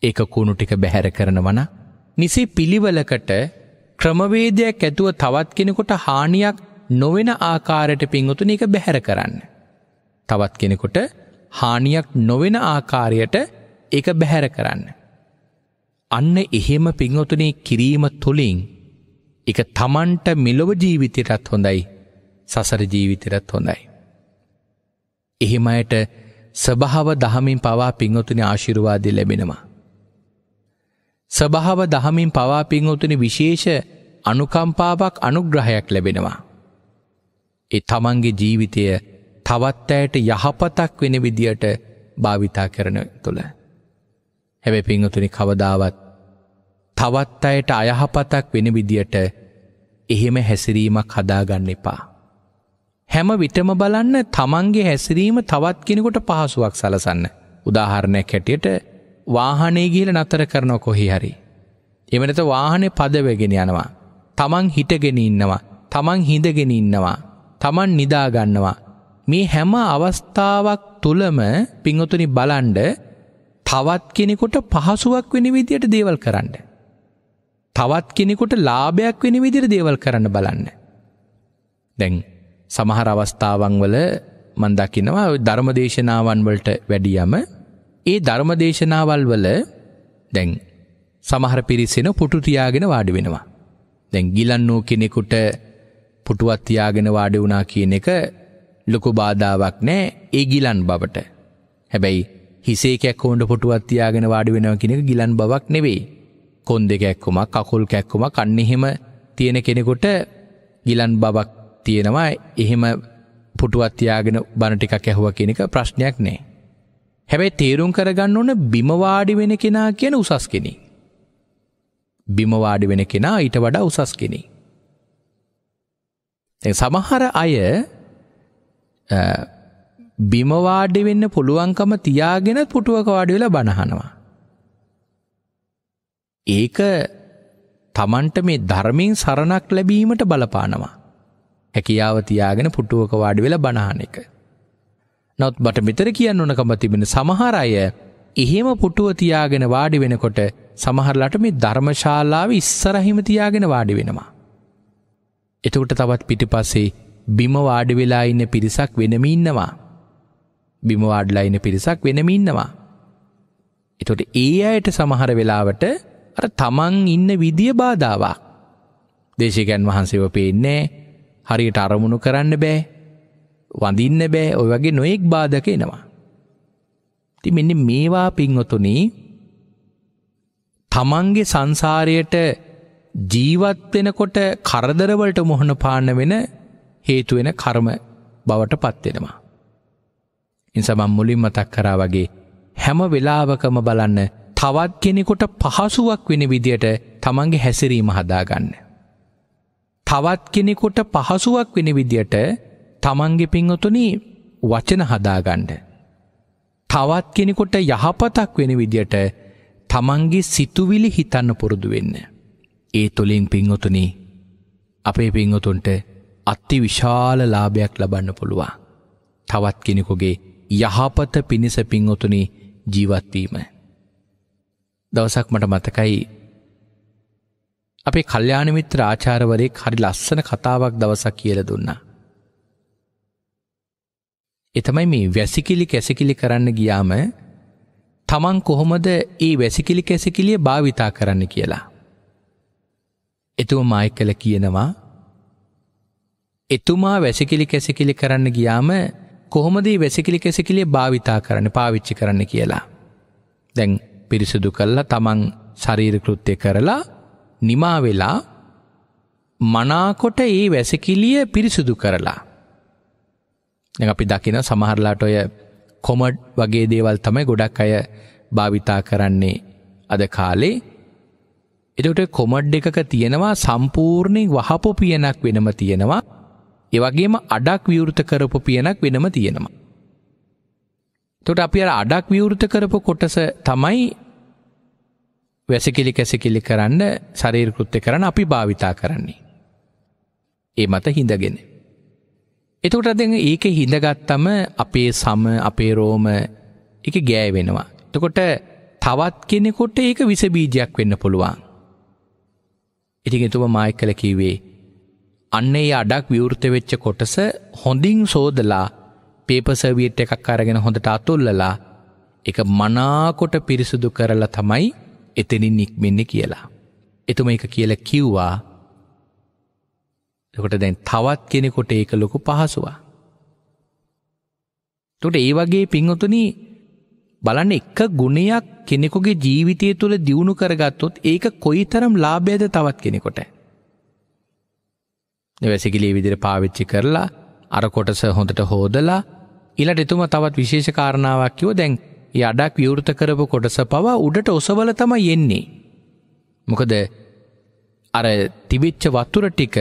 ඒක කුණු ටික බැහැර කරනවන නිසි පිළිවලකට ක්‍රමවේදයක් ඇතුව තවත් කෙනෙකුට හානියක් නොවෙන ආකාරයට පින්වතුන එක බැහැර කරන්න. තවත් කෙනෙකුට හානියක් නොවෙන ආකාරයට එක බැහැර කරන්න. අන්න එහෙම පින්වතුනේ කිරීම තුළින් එක තමන්ට මෙලොව ජීවිතයටත් හොඳයි සසර ජීවිතරත් හොඳයි. එහෙම අයට සභාව දහමින් පවා පිංහොතුනි ආශිරුවාදය ලැබෙනවා. සභාව දහමින් පවා පිංහොතුනි විශේෂ අනුකම්පාවක් අනුග්‍රහයක් ලැබෙනවා. එ තමන්ගේ ජීවිතය තවත්තෑයට යහපතක් වෙන විදියට භාවිතා කරන තුළ. හැබැ පිංහතුනි කවදාවත් තවත් අයට අයහපතක් වෙන විදියට එහෙම හැසිරීමක් හදාගන්න එපා. හැම විටම බලන්න තමන්ගේ හැසිරීම තවත් කෙනෙකුට පහසුවක් සලසන්න. උදාහරණයක් හැටියට වාහනේ ගිහලා නතර කරන කොහි හරි. එමෙන්නත වාහනේ පදවගෙන යනවා. තමන් හිටගෙන ඉන්නවා. තමන් හිඳගෙන ඉන්නවා. තමන් නිදා ගන්නවා. මේ හැම අවස්ථාවක් තුලම පිංගුතුනි බලන්ඩ තවත් කෙනෙකුට පහසුවක් වෙන විදියට දේවල් කරන්න. තවත් කෙනෙකුට ලාභයක් වෙන විදිහට දේවල් කරන්න බලන්න. දැන් සමහර අවස්ථාවන් වල මම දකිනවා ධර්මදේශනාවන් වලට වැඩියම ඒ ධර්මදේශනාවල් වල දැන් සමහර පිරිසෙන පුටු තියාගෙන වාඩි වෙනවා. දැන් ගිලන්නෝ කෙනෙකුට පුටුවක් තියාගෙන වාඩි වුණා කියන එක ලොකු බාධාවක් නෑ ඒ ගිලන් බවට. හැබැයි හිසේ කැක්කෝන්ඩ පුටුවක් තියාගෙන වාඩි වෙනවා කියන එක ගිලන් බවක් නෙවෙයි. කොන් දෙ කැක්කුමක් කකුල් කැක්කුම කන්න එහෙම තියෙන කෙනෙකොට ගිලන් බවක් තියෙනවා එහෙම පුටුවත්තියාගෙන බණටික කැහුව කෙනෙක ප්‍රශ්නයක් නෑ. හැබැයි තේරුම් කරගන්න ඕන බිමවාඩි වෙන කෙනා කියන උසස් කෙනෙ. බිමවාඩි වෙන කෙනා ඊට වඩා උසස් කෙනෙ. සමහර අය බිමවාඩි වෙන්න පුළුවන්කම තියාගෙන පුටුවක වාඩි වෙලා බණහනවා. ඒක තමන්ට මේ ධර්මයෙන් සරණක් ලැබීමට බලපානවා. හැකියාව තියාගෙන පුටුවක වාඩි වෙලා බණහන එක. නොත් බට මෙතර කියන්න ඕනකම තිබෙන සමහර අය එහෙම පුටුව තියාගෙන වාඩි වෙනකොට සමහරලට මේ ධර්මශාලාව ඉස්සරහිම තියාගෙන වාඩි වෙනවා. එතකොට තවත් පිටිපස්සේ බිම වාඩි වෙලා ඉන්න පිරිසක් වෙනම ඉන්නවා. බිම වාඩිලා ඉන්න පිරිසක් වෙනම ඉන්නවා. එතකොට ඒ අයට සමහර වෙලාවට අර තමන් ඉන්න විදිය බාධාවක්. දේශකයන් වහන්සේව පේන්නේ හරියට අරමුණු කරන්න බෑ. වඳින්න බෑ. ওই වගේ නොඑක් බාධක එනවා. ඉතින් මෙන්න මේවා පින්වතුනි තමන්ගේ සංසාරයට ජීවත් වෙනකොට කරදර වලට මුහුණ පාන්න වෙන හේතු වෙන කර්ම බවට පත් වෙනවා. ඉන්සම මුලින් මතක් කරා වගේ හැම වෙලාවකම බලන්න තවත් කෙනෙකොට පහසුවක් වෙන විදියට තමන්ගේ හැසිරීම හදාගන්න. තවත් කෙනෙකොට පහසුවක් වෙන විදියට තමන්ගේ පින්වතුනි වචන හදාගන්න. තවත් කෙනෙකොට යහපතක් වෙන විදියට තමන්ගේ සිතුවිලි හිතන්න පුරුදු වෙන්න. ඒ තුළින් පින්වතුනි අපේ පින්වතුන්ට අත්ති විශාල ලාභයක් ලබන්න පුළුවන්. තවත් කෙනෙකුගේ යහපත පිණිස පින්වතුනි ජීවත්වීම. දවසක් මට මතකයි අපේ කල්්‍යානමිත්‍ර ආචාරවරයෙක් හරි ලස්සන කතාවක් දවසක් කියල දුන්නා. එතමයි මේ වැසිකිලි කැසිකිලි කරන්න ගියාම තමන් කොහොමද ඒ වැසිකිලි කැසිකිලිය භාවිතා කරන්න කියලා. එතුව මයි කළ කියනවා එතුමා වැසිකිලි කැසිකිලි කරන්න ගියාම කොහොමද වැසිකිලි කැසිකිලිය භාවිතා කරන්න පාවිච්චි කරන්න කියලා. දැන් පිරිසිදු කල්ලා තමන් ශරීරකෘත්‍යය කරලා නිමාවෙලා මනාකොට ඒ වැසකිලිය පිරිසිදු කරලා. අපි දකින සමහරලාට ඔය කොමඩ් වගේ දේවල් තමයි ගොඩක් අය භාවිතා කරන්නේ අද කාලේ එතකොට කොමඩ් එකක තියෙනවා සම්පූර්ණයෙන් වහපු පියනක් වෙනම තියෙනවා ඒ වගේම අඩක් විවෘත කරපු පියනක් වෙනම තියෙනවා තොට අපි අර අඩක් විවෘත කරපු කොටස තමයි වැසකිලි කැසකිලි කරන්න ශරීරකෘත්‍ය කරන අපි භාවිතා කරන්නේ. ඒ මත හිඳගෙන. එතකොට අද ඒක හිඳගත්තම අපේ සම අපේ රෝම එක ගෑ වෙනවා. එතකොට තවත් කෙනෙකොට ඒක විසබීජයක් වෙන්න පුළුවන්. ඉතින් එතුම මායික් කළ කිවේ. අන්නේ අඩක් විවෘත වෙච්ච කොටස හොඳින් සෝදලා පේප සර්වියට් එකක් අරගෙන හොඳට අතුල්ලලා එක මනාකොට පිරිසුදු කරලා තමයි එතනින් නික්මෙන්න කියලා. එතුම එක කියල කිව්වා කොට දැන් තවත් කෙනෙකොට ඒක ලොකු පහසුවා. තොට ඒ වගේ පින්වතුන බලන්න එක්ක ගුණයක් කෙනෙකුගේ ජීවිතය තුළ දියුණු කරගත්තොත් ඒක කොයි තරම් ලාභයද තවත් කෙනෙකොට. වැසිකිලේ විදිර පාවිච්චි කරලා අර කොටස හොඳට හෝදලා ඉලට එතුම තවත් විශේෂ කාරණාවක් කිව දැන් යඩක් විවෘත කරපු කොටස පවා උඩට ඔසවල තම යෙන්නේ. මොකද අර තිබිච්ච වත්තුර ටික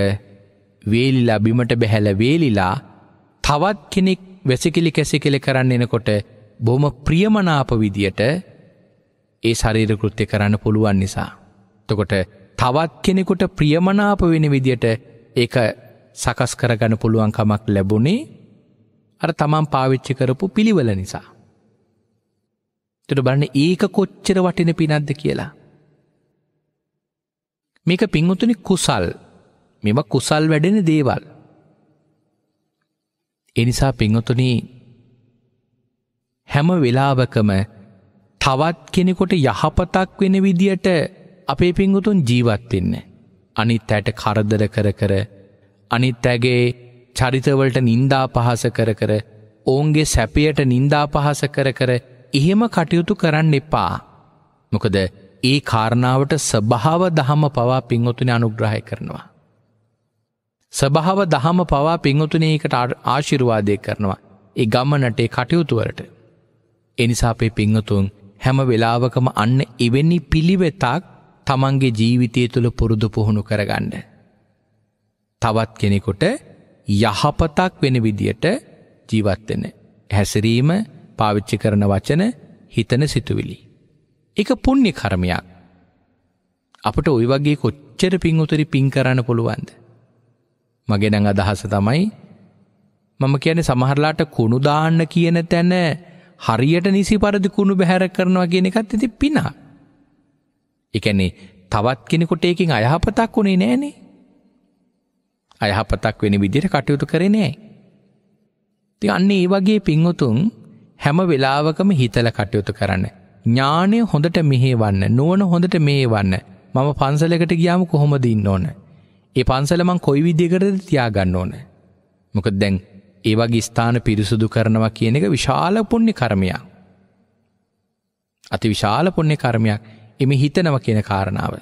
වේලිලා බිමට බැහැල වේලිලා තවත් කෙනෙක් වැසිකිලි කැසිකිලි කරන්න එනකොට බොහොම ප්‍රියමනාප විදියට ඒ ශරීර කෘත්‍ය කරන්න පුළුවන් නිසා. තකොට තවත් කෙනෙකුට ප්‍රියමනාප වෙන විදියට ඒක සකස් කරගන්න පුළුවන්කමක් ලැබුණේ අර තමන් පාවිච්චි කරපු පිළිවල නිසා. තුට බන්න ඒක කොච්චර වටින පිනද්ද කියලා. මේක පින්වතුනි කුසල් මෙම කුසල් වැඩෙන දේවල්. එනිසා පිංහතුනී හැම වෙලාවකම තවත් කෙනෙකොට යහපතක් වෙන විදියට අපේ පිංගුතුන් ජීවත්වෙන්න. අනිත් ඇයට කරදර කර කර අනිත් ඇගේ චරිතවලට නින්දා පහස කර කර ඔවුන්ගේ සැපයට නින්දා පහස කර කර එහෙම කටයුතු කරන්න එපා. මොකද ඒ කාරණාවට සභාව දහම පවා පින්වතුන අනුග්‍රහය කරනවා. සභාව දහම පවා පින්වතුනයකට ආශිරුවාදය කරනවා. ඒ ගම්මනටේ කටයුතුවලට. එනිසා අපේ පිංහතුන් හැම වෙලාවකම අන්න එවැනි පිළිවෙතාක් තමන්ගේ ජීවිතය තුළ පුරුදු පුහුණු කරගන්න. තවත් කෙනෙකොට යහපතක් වෙන විදියට ජීවත්වෙන. හැසිරීම පාවිච්චි කරන වචන හිතන සිතුවිලි. එක පුුණ්‍ය කරමයක්. අපට ඔයි වගේ කොච්චර පින් උතුරි පින් කරන්න පුළුවන්ද. මගෙනං අදහස තමයි මම කියන සමහරලාට කුණු දාන්න කියන තැන හරියට නිසි පරදි කුණු බැහැර කරනවා කියන එකත් ඇති පිනා. එකනේ තවත් කෙනෙකුට ඒකින් අයහපතක් වුණේ නෑනේ අයහපතක් වෙන විදිහට කටයුතු කරේ නෑ. ඉතින් අන්න ඒ වගේ පින්වතුන් හැම වෙලාවකම හිතලා කටයුතු කරන්න. ඥාණය හොඳට මෙහෙවන්න, නුවණ හොඳට මෙහෙවන්න. මම පන්සලකට ගියාම කොහොමද ඉන්න ඕන? ඒ පන්සල මං කොයි විදිහකටද තියාගන්න ඕන? මොකද දැන් ඒ වගේ ස්ථාන පිරිසුදු කරනවා කියන එක විශාල පුණ්‍ය කර්මයක්. අති විශාල පුණ්‍ය කර්මයක් එමේ හිතනවා කියන කාරණාව.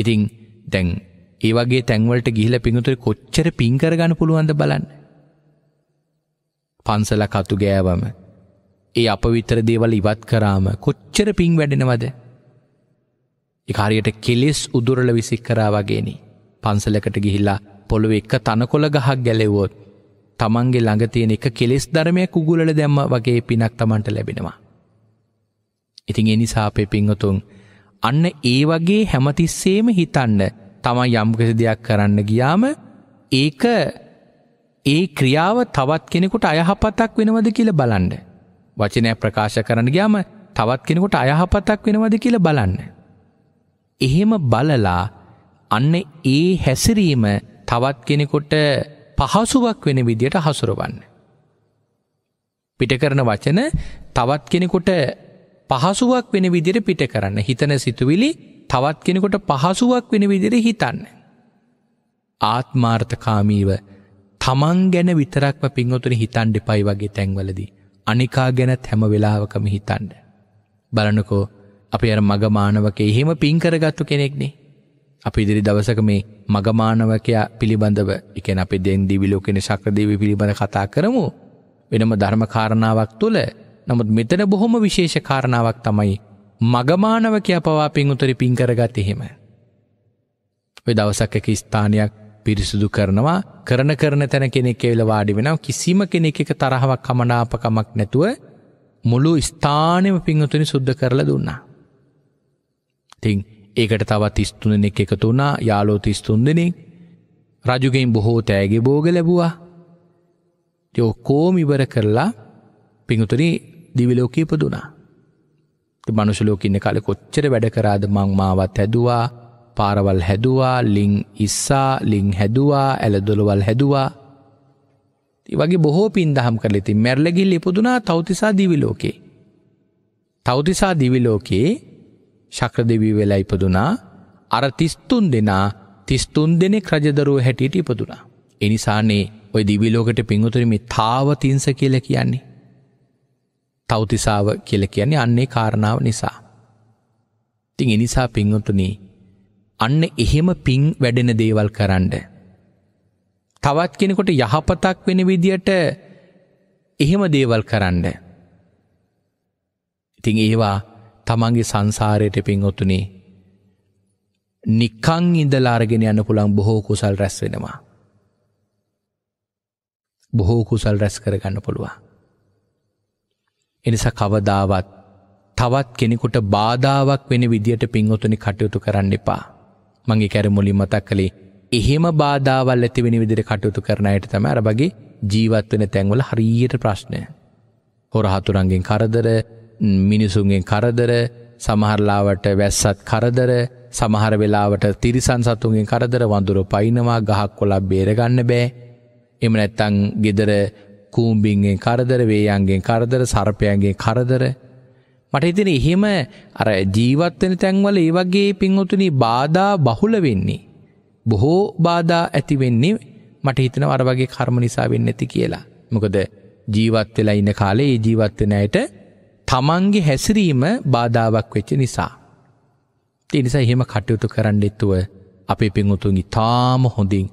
ඉතින් දැන් ඒ වගේ තැන්වලට ගිහිල පිඟුතුර කොච්චර පින් කරගන්න පුළුවන්ද බලන්න. පන්සල කතු ගෑවම ඒ අපවිතර දේවල් ඉවත් කරාම කොච්චර පින් වැඩෙනවද? ඒක හරියට කෙලෙස් උදුරල විසික් කරා වගේනේ. පන්සලකට ගිහිල්ලා පොළොව එක තනකොළ ගහක් ගැලෙව්වොත් තමන්ගේ ළඟ තියෙන එක කෙලෙස් ධර්මයක් උගුලල දැම්ම වගේ පිනක් තමන්ට ලැබෙනවා. ඉතින් ඒ නිසා අපේ පින්වතුන් අන්න ඒ වගේ හැමතිස්සෙම හිතන්න තමයි යම්කිසි දෙයක් කරන්න ගියාම ඒක ඒ ක්‍රියාව තවත් කෙනෙකුට අයහපතක් වෙනවද කියලා බලන්න. වචනය ප්‍රකාශ කරන්න ගියාම තවත් කෙනෙකුට අයහපතක් වෙනවද කියලා බලන්න. එහෙම බලලා අන්න ඒ හැසිරීම තවත් කෙනෙකුට පහසුවක් වෙන විදියට හසුරවන්න. පිට කරන වචන තවත් කෙනෙකුට පහසුවක් වෙන විදියට පිට කරන්න. හිතන සිතුවිලි තවත් කෙනෙකොට පහසුවක් වෙන විදිර හිතන්න. ආත්මාර්ථකාමීව තමන් ගැන විතරක්ම පින්වතුන හිතන්ඩ පයි වගේ තැන්වලදී. අනිකා ගැනත් හැම වෙලාවකම හිතන්ඩ. බලනකෝ අපි අර මගමානවක එහෙම පින්කරගත්තු කෙනෙක්නේ. අපි ඉදිරි දවසක මේ මගමානවකයා පිළිබඳව එකන අපි දෙන්දිවිලෝකෙන ශක්‍රදේව පිළිබඳ කතා කරමු. වෙනම ධර්මකාරණාවක් තුළ නමුත් මෙතන බොහොම විශේෂ කාරණාවක් තමයි මගමානවකයා පවා පින් උතරි පින් කරගත් එහෙම. ඔය දවසක් එක ස්ථානයක් පිරිසුදු කරනවා කරන කරන තැන කෙනෙක් එවිල වාඩි වෙනවා කිසිම කෙනෙක් එක තරහවක් කමනාපකමක් නැතුව මුළු ස්ථානෙම පින්වතුනි සුද්ධ කරලා දුන්නා. ඉතින් ඒකට තවත් 33 දෙනෙක් එකතු වුණා යාළුවෝ 33 දෙනෙක් රජුගෙන් බොහෝ තෑගි භෝග ලැබුවා. ඒ ඔක්කොම ඉවර කරලා පින්වතුනි දිවි ලෝකෙ ඉපදුනා. මනුෂලෝක ඉන්න කාලෙ කොච්චර වැඩ කරාද මං මාවත් හැදුවා පාරවල් හැදුවා ලිං ඉස්සා ලිං හැදුවා ඇලදොළවල් හැදුවා වගේ බොහෝ පින් දහම් කරලෙති මැරලගිල් ඉපදුනා තෞතිසා දිවිලෝකේ තෞතිසා දිවිලෝකයේ ශක්‍ර දෙවී වෙලා ඉපදුනා අර තිස්තුන් දෙනා තිස්තුන් දෙනෙක් රජදරුව හැටියට ඉපදුනා එනිසානේ ඔය දිවිලෝකට පින්වතුරම තාව තිංස කියල කියන්නේ තෞතිසාව කියල කියන්නේ අන්නේ කාරණාව නිසා. තිං එනිසා පිංහතුනී අන්න එහෙම පිං වැඩෙන දේවල් කරන්න. තවත් කෙනෙකොට යහපතක් වෙන විදියට එහෙම දේවල් කරන්න. ඉතිං ඒවා තමන්ගේ සංසාරයට පින්ඔතුනේ නික්කං ඉඳලාරගෙන යන්න පුළන් බොහෝ කුසල් රැස් වෙනවා. බොහෝ කුසල් රැස් කරගන්න පුළුවන්. එනිස කවදාවත් තවත් කෙනෙකුට බාධාවක් වෙන විදියට පින්වතුනි කටයුතු කරන්න එපා. මගේ කැර මුලින් මතක් කළේ එහෙම බාධාවල් ඇති වෙන විදිර කටයුතු කරනයට තම අරබගේ ජීවත් වෙන තැන්වල හරියට ප්‍රශ්නය. හොරහතුරන්ගෙන් කරදර මිනිසුන්ගෙන් කරදර සමහරලාවට වැස්සත් කරදර සමහර වෙලාවට තිරිසන් සතුන්ගෙන් කරදර වඳුරු පයිනවා ගහක් කොලක් බේරගන්න බෑ එම නැත්තං ගෙදර කූම්බින්ගෙන් කරදර වේයන්ගෙන් කරදර සර්පයන්ගේ කරදර මට හිතෙන එහෙම අර ජීවත්වෙන තැන්වල ඒ වගේ පින්වතුනි බාධා බහුල වෙන්නේ. බොහෝ බාධා ඇති වෙන්නේ මට හිතන අර වගේ කර්ම නිසා වෙන්නේ නැති කියලා. මොකද ජීවත් වෙලා ඉන්න කාලේ ඒ ජීවත් වෙන අයට තමන්ගේ හැසිරීම බාධාවක් වෙච්ච නිසා. ඒ නිසා එහෙම කටයුතු කරන්නෙත්තුව අපේ පින්වතුන් ඊටාම හොඳින්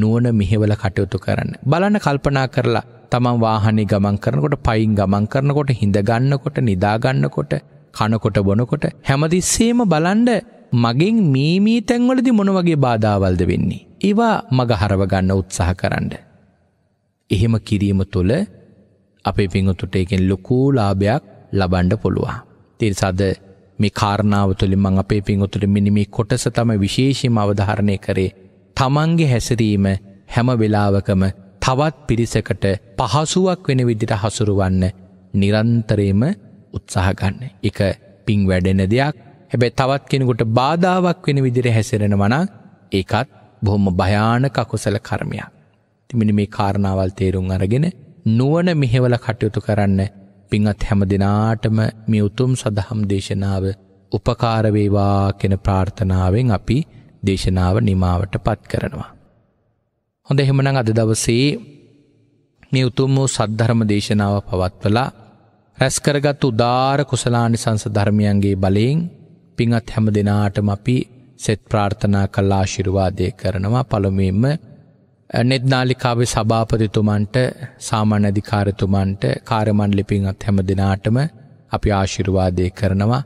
නුවණ මෙහෙवला කටයුතු කරන්න. බලන්න කල්පනා කරලා තමන් වාහනේ ගමන් කරනකොට පයින් ගමන් කරනකොට හිඳගන්නකොට නිදාගන්නකොට කනකොට බොනකොට හැමතිස්සේම බලන්ඩ මගෙන් මීමී තැන්වලදි මොනවගේ බාධාවල්ද වෙන්නේ. ඒවා මගහරව ගන්න උත්සාහ කරන්න. එහෙම කිරීම තුළ අපේ පිංහතුට එකෙන් ලොකූ ලාභයක් ලබන්ඩ පුළුවන්. තිරිසාද මේ කාරණාව තුළින් මං අපේ පිංහතුට මිනිමේ කොටස තම විශේෂීම අවධාරණය කරේ තමන්ගේ හැසිරීම හැම වෙලාවකම තවත් පිරිසකට පහසුවක් වෙන විදිට හසුරුවන්න නිරන්තරේම උත්සාහගන්න. එක පිං වැඩෙන දෙයක් හැබැ තවත් කෙනෙකුට බාධාවක් වෙන විදිර හැසිරෙන වනා ඒකත් බොහොම භයාන කකුසල කර්මයක්. තිමිනි මේ කාරණාවල් තේරුම් අරගෙන නුවන මෙහෙවල කටයුතු කරන්න පිංහත් හැම දෙනාටම මේ උතුම් සදහම් දේශනාව උපකාරවේවා කෙන ප්‍රාර්ථනාවෙන් අපි දේශනාව නිමාවට පත් කරනවා. හොඳ එහෙමනං අද දවසේ මේ උතුම් වූ සද්ධර්ම දේශනාව පවත්වලා රැස්කරගත් උදාර කුසලානි සංස ධර්මයන්ගේ බලයෙන් පිංත් හැම දෙනාටම අපි සෙත් ප්‍රාර්ථනා කල්ලා ශිරුවාදය කරනවා පළොමෙන්ම නෙත්නාලිකාවේ සභාපතිතුමන්ට සාමාන්‍ය අධිකාරතුමන්ට කාර්මණ්ඩලි පිංත් හැම දෙනාටම අපි ආශිර්වාදය කරනවා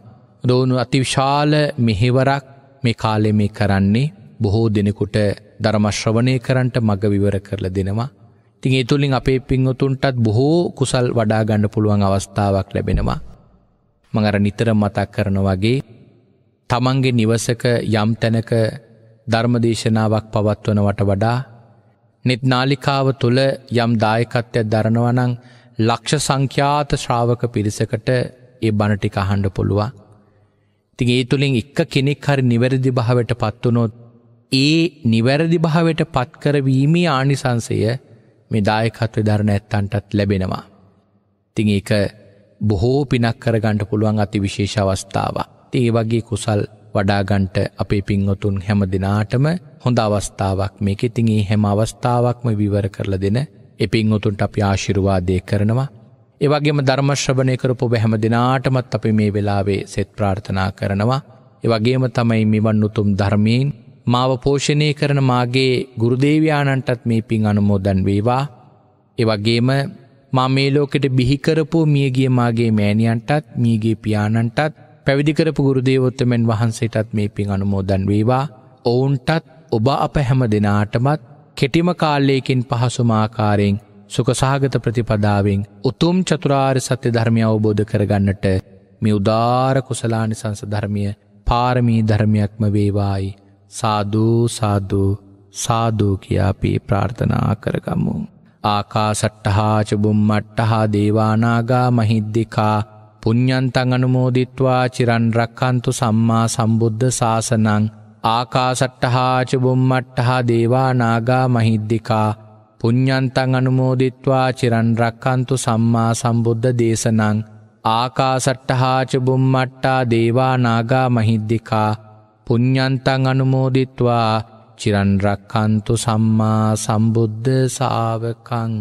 දෝනු අතිවිශාල මෙහෙවරක් මේ කාලෙ මේ කරන්නේ බොහෝ දෙනෙකුට ධර්මශ්‍රවණය කරන්ට මඟ විවර කරල දෙනවා. තින් ඒ තුළින් අපේ පින්වතුන්ටත් බොහෝ කුසල් වඩාගණ්ඩ පුළුවන් අවස්ථාවක් ලැබෙනවා. මඟර නිතර මතක් කරන වගේ තමන්ගේ නිවසක යම් තැනක ධර්මදේශනාවක් පවත්වනවට වඩා නෙත් නාලිකාව තුළ යම් දායකත්වයක් දරනවනං ලක්ෂ සංඛ්‍යාත ශ්‍රාවක පිරිසකට ඒ බණටි කහන්ඩ පුළුවන්. තින් ඒ තුළින් එක්ක කෙනෙක් හරි නිවැරදි භාවට පත්වනොත් ඒ නිවැරදි භාවයට පත්කරවීමේ ආනිසංසය මේ දායකත්ව ධරණ ඇත්තන්ටත් ලැබෙනවා. තිං ඒක බොහෝ පිනක් කරගණ්ඩ පුළුවන් අති විශේෂ අවස්ථාව. ඒ වගේ කුසල් වඩාගන්ට අපේ පින්වතුන් හැම දෙනාටම හොඳ අවස්ථාවක් මේක ඉතින් ඒ හැම අවස්ථාවක්ම විවර කරලා දෙන ඒ පින්වතුන්ට අපි ආශිර්වාදය කරනවා. ඒ වගේම ධර්ම ශ්‍රවණය කරපු හැම දෙනාටමත් අපි මේ වෙලාවේ සෙත් ප්‍රාර්ථනා කරනවා. ඒ වගේම තමයි මෙවන් උතුම් ධර්මයෙන් මාව පෝෂණය කරන මාගේ ගුරුදේවයාණන්ටත් මේ පින් අනුමෝදන් වේවා. එවගේම මා මේ ලෝකෙට බිහිකරපු මියගිය මාගේ මෑණියන්ටත් මියගේ පියාණන්ටත් පැවිදිකරපු ගුරුදේවොත්තමෙන් වහන්සේටත් මේ පින් අනුමෝදන් වේවා. ඔවුන්ටත් ඔබ අප හැම දෙනාටමත් කෙටිම කාල්ලයකින් පහසුමාකාරයෙන් සුකසාගත ප්‍රතිපදාවෙන් උතුම් චතුරාර් සත්‍ය ධර්මය අවබෝධ කරගන්නට මේ උදාර කුසලානි සංස ධර්මය පාරමී ධර්මයක්ම වේවායි. සාධූ සාධූ සාධූ කියා අපි ප්‍රාර්ථනා කරගමු. ආකාසට්ටහාච බුම්මට්ටහා දේවානාගා මහිද්දිකා පුඤ්ඥන්තං අනුමෝදිත්වා චිරන් රක්කන්තු සම්මා සම්බුද්ධ සාසනං ආකාසට්ටහාච බුම්මට්ටහා දේවානාගා මහිද්දිකා පුඤ්ඥන්තං අනුමෝදිත්වා චිරන් රක්කන්තු සම්මා සම්බුද්ධ දේශනං ආකාසට්ටහාච බුම්මට්ටා දේවානාගා මහිද්දිකා පුඤ්ඥන්තන් අනුමෝදිත්වා චිරන්රක්කන්තු සම්මා සම්බුද්ධ සාාවකං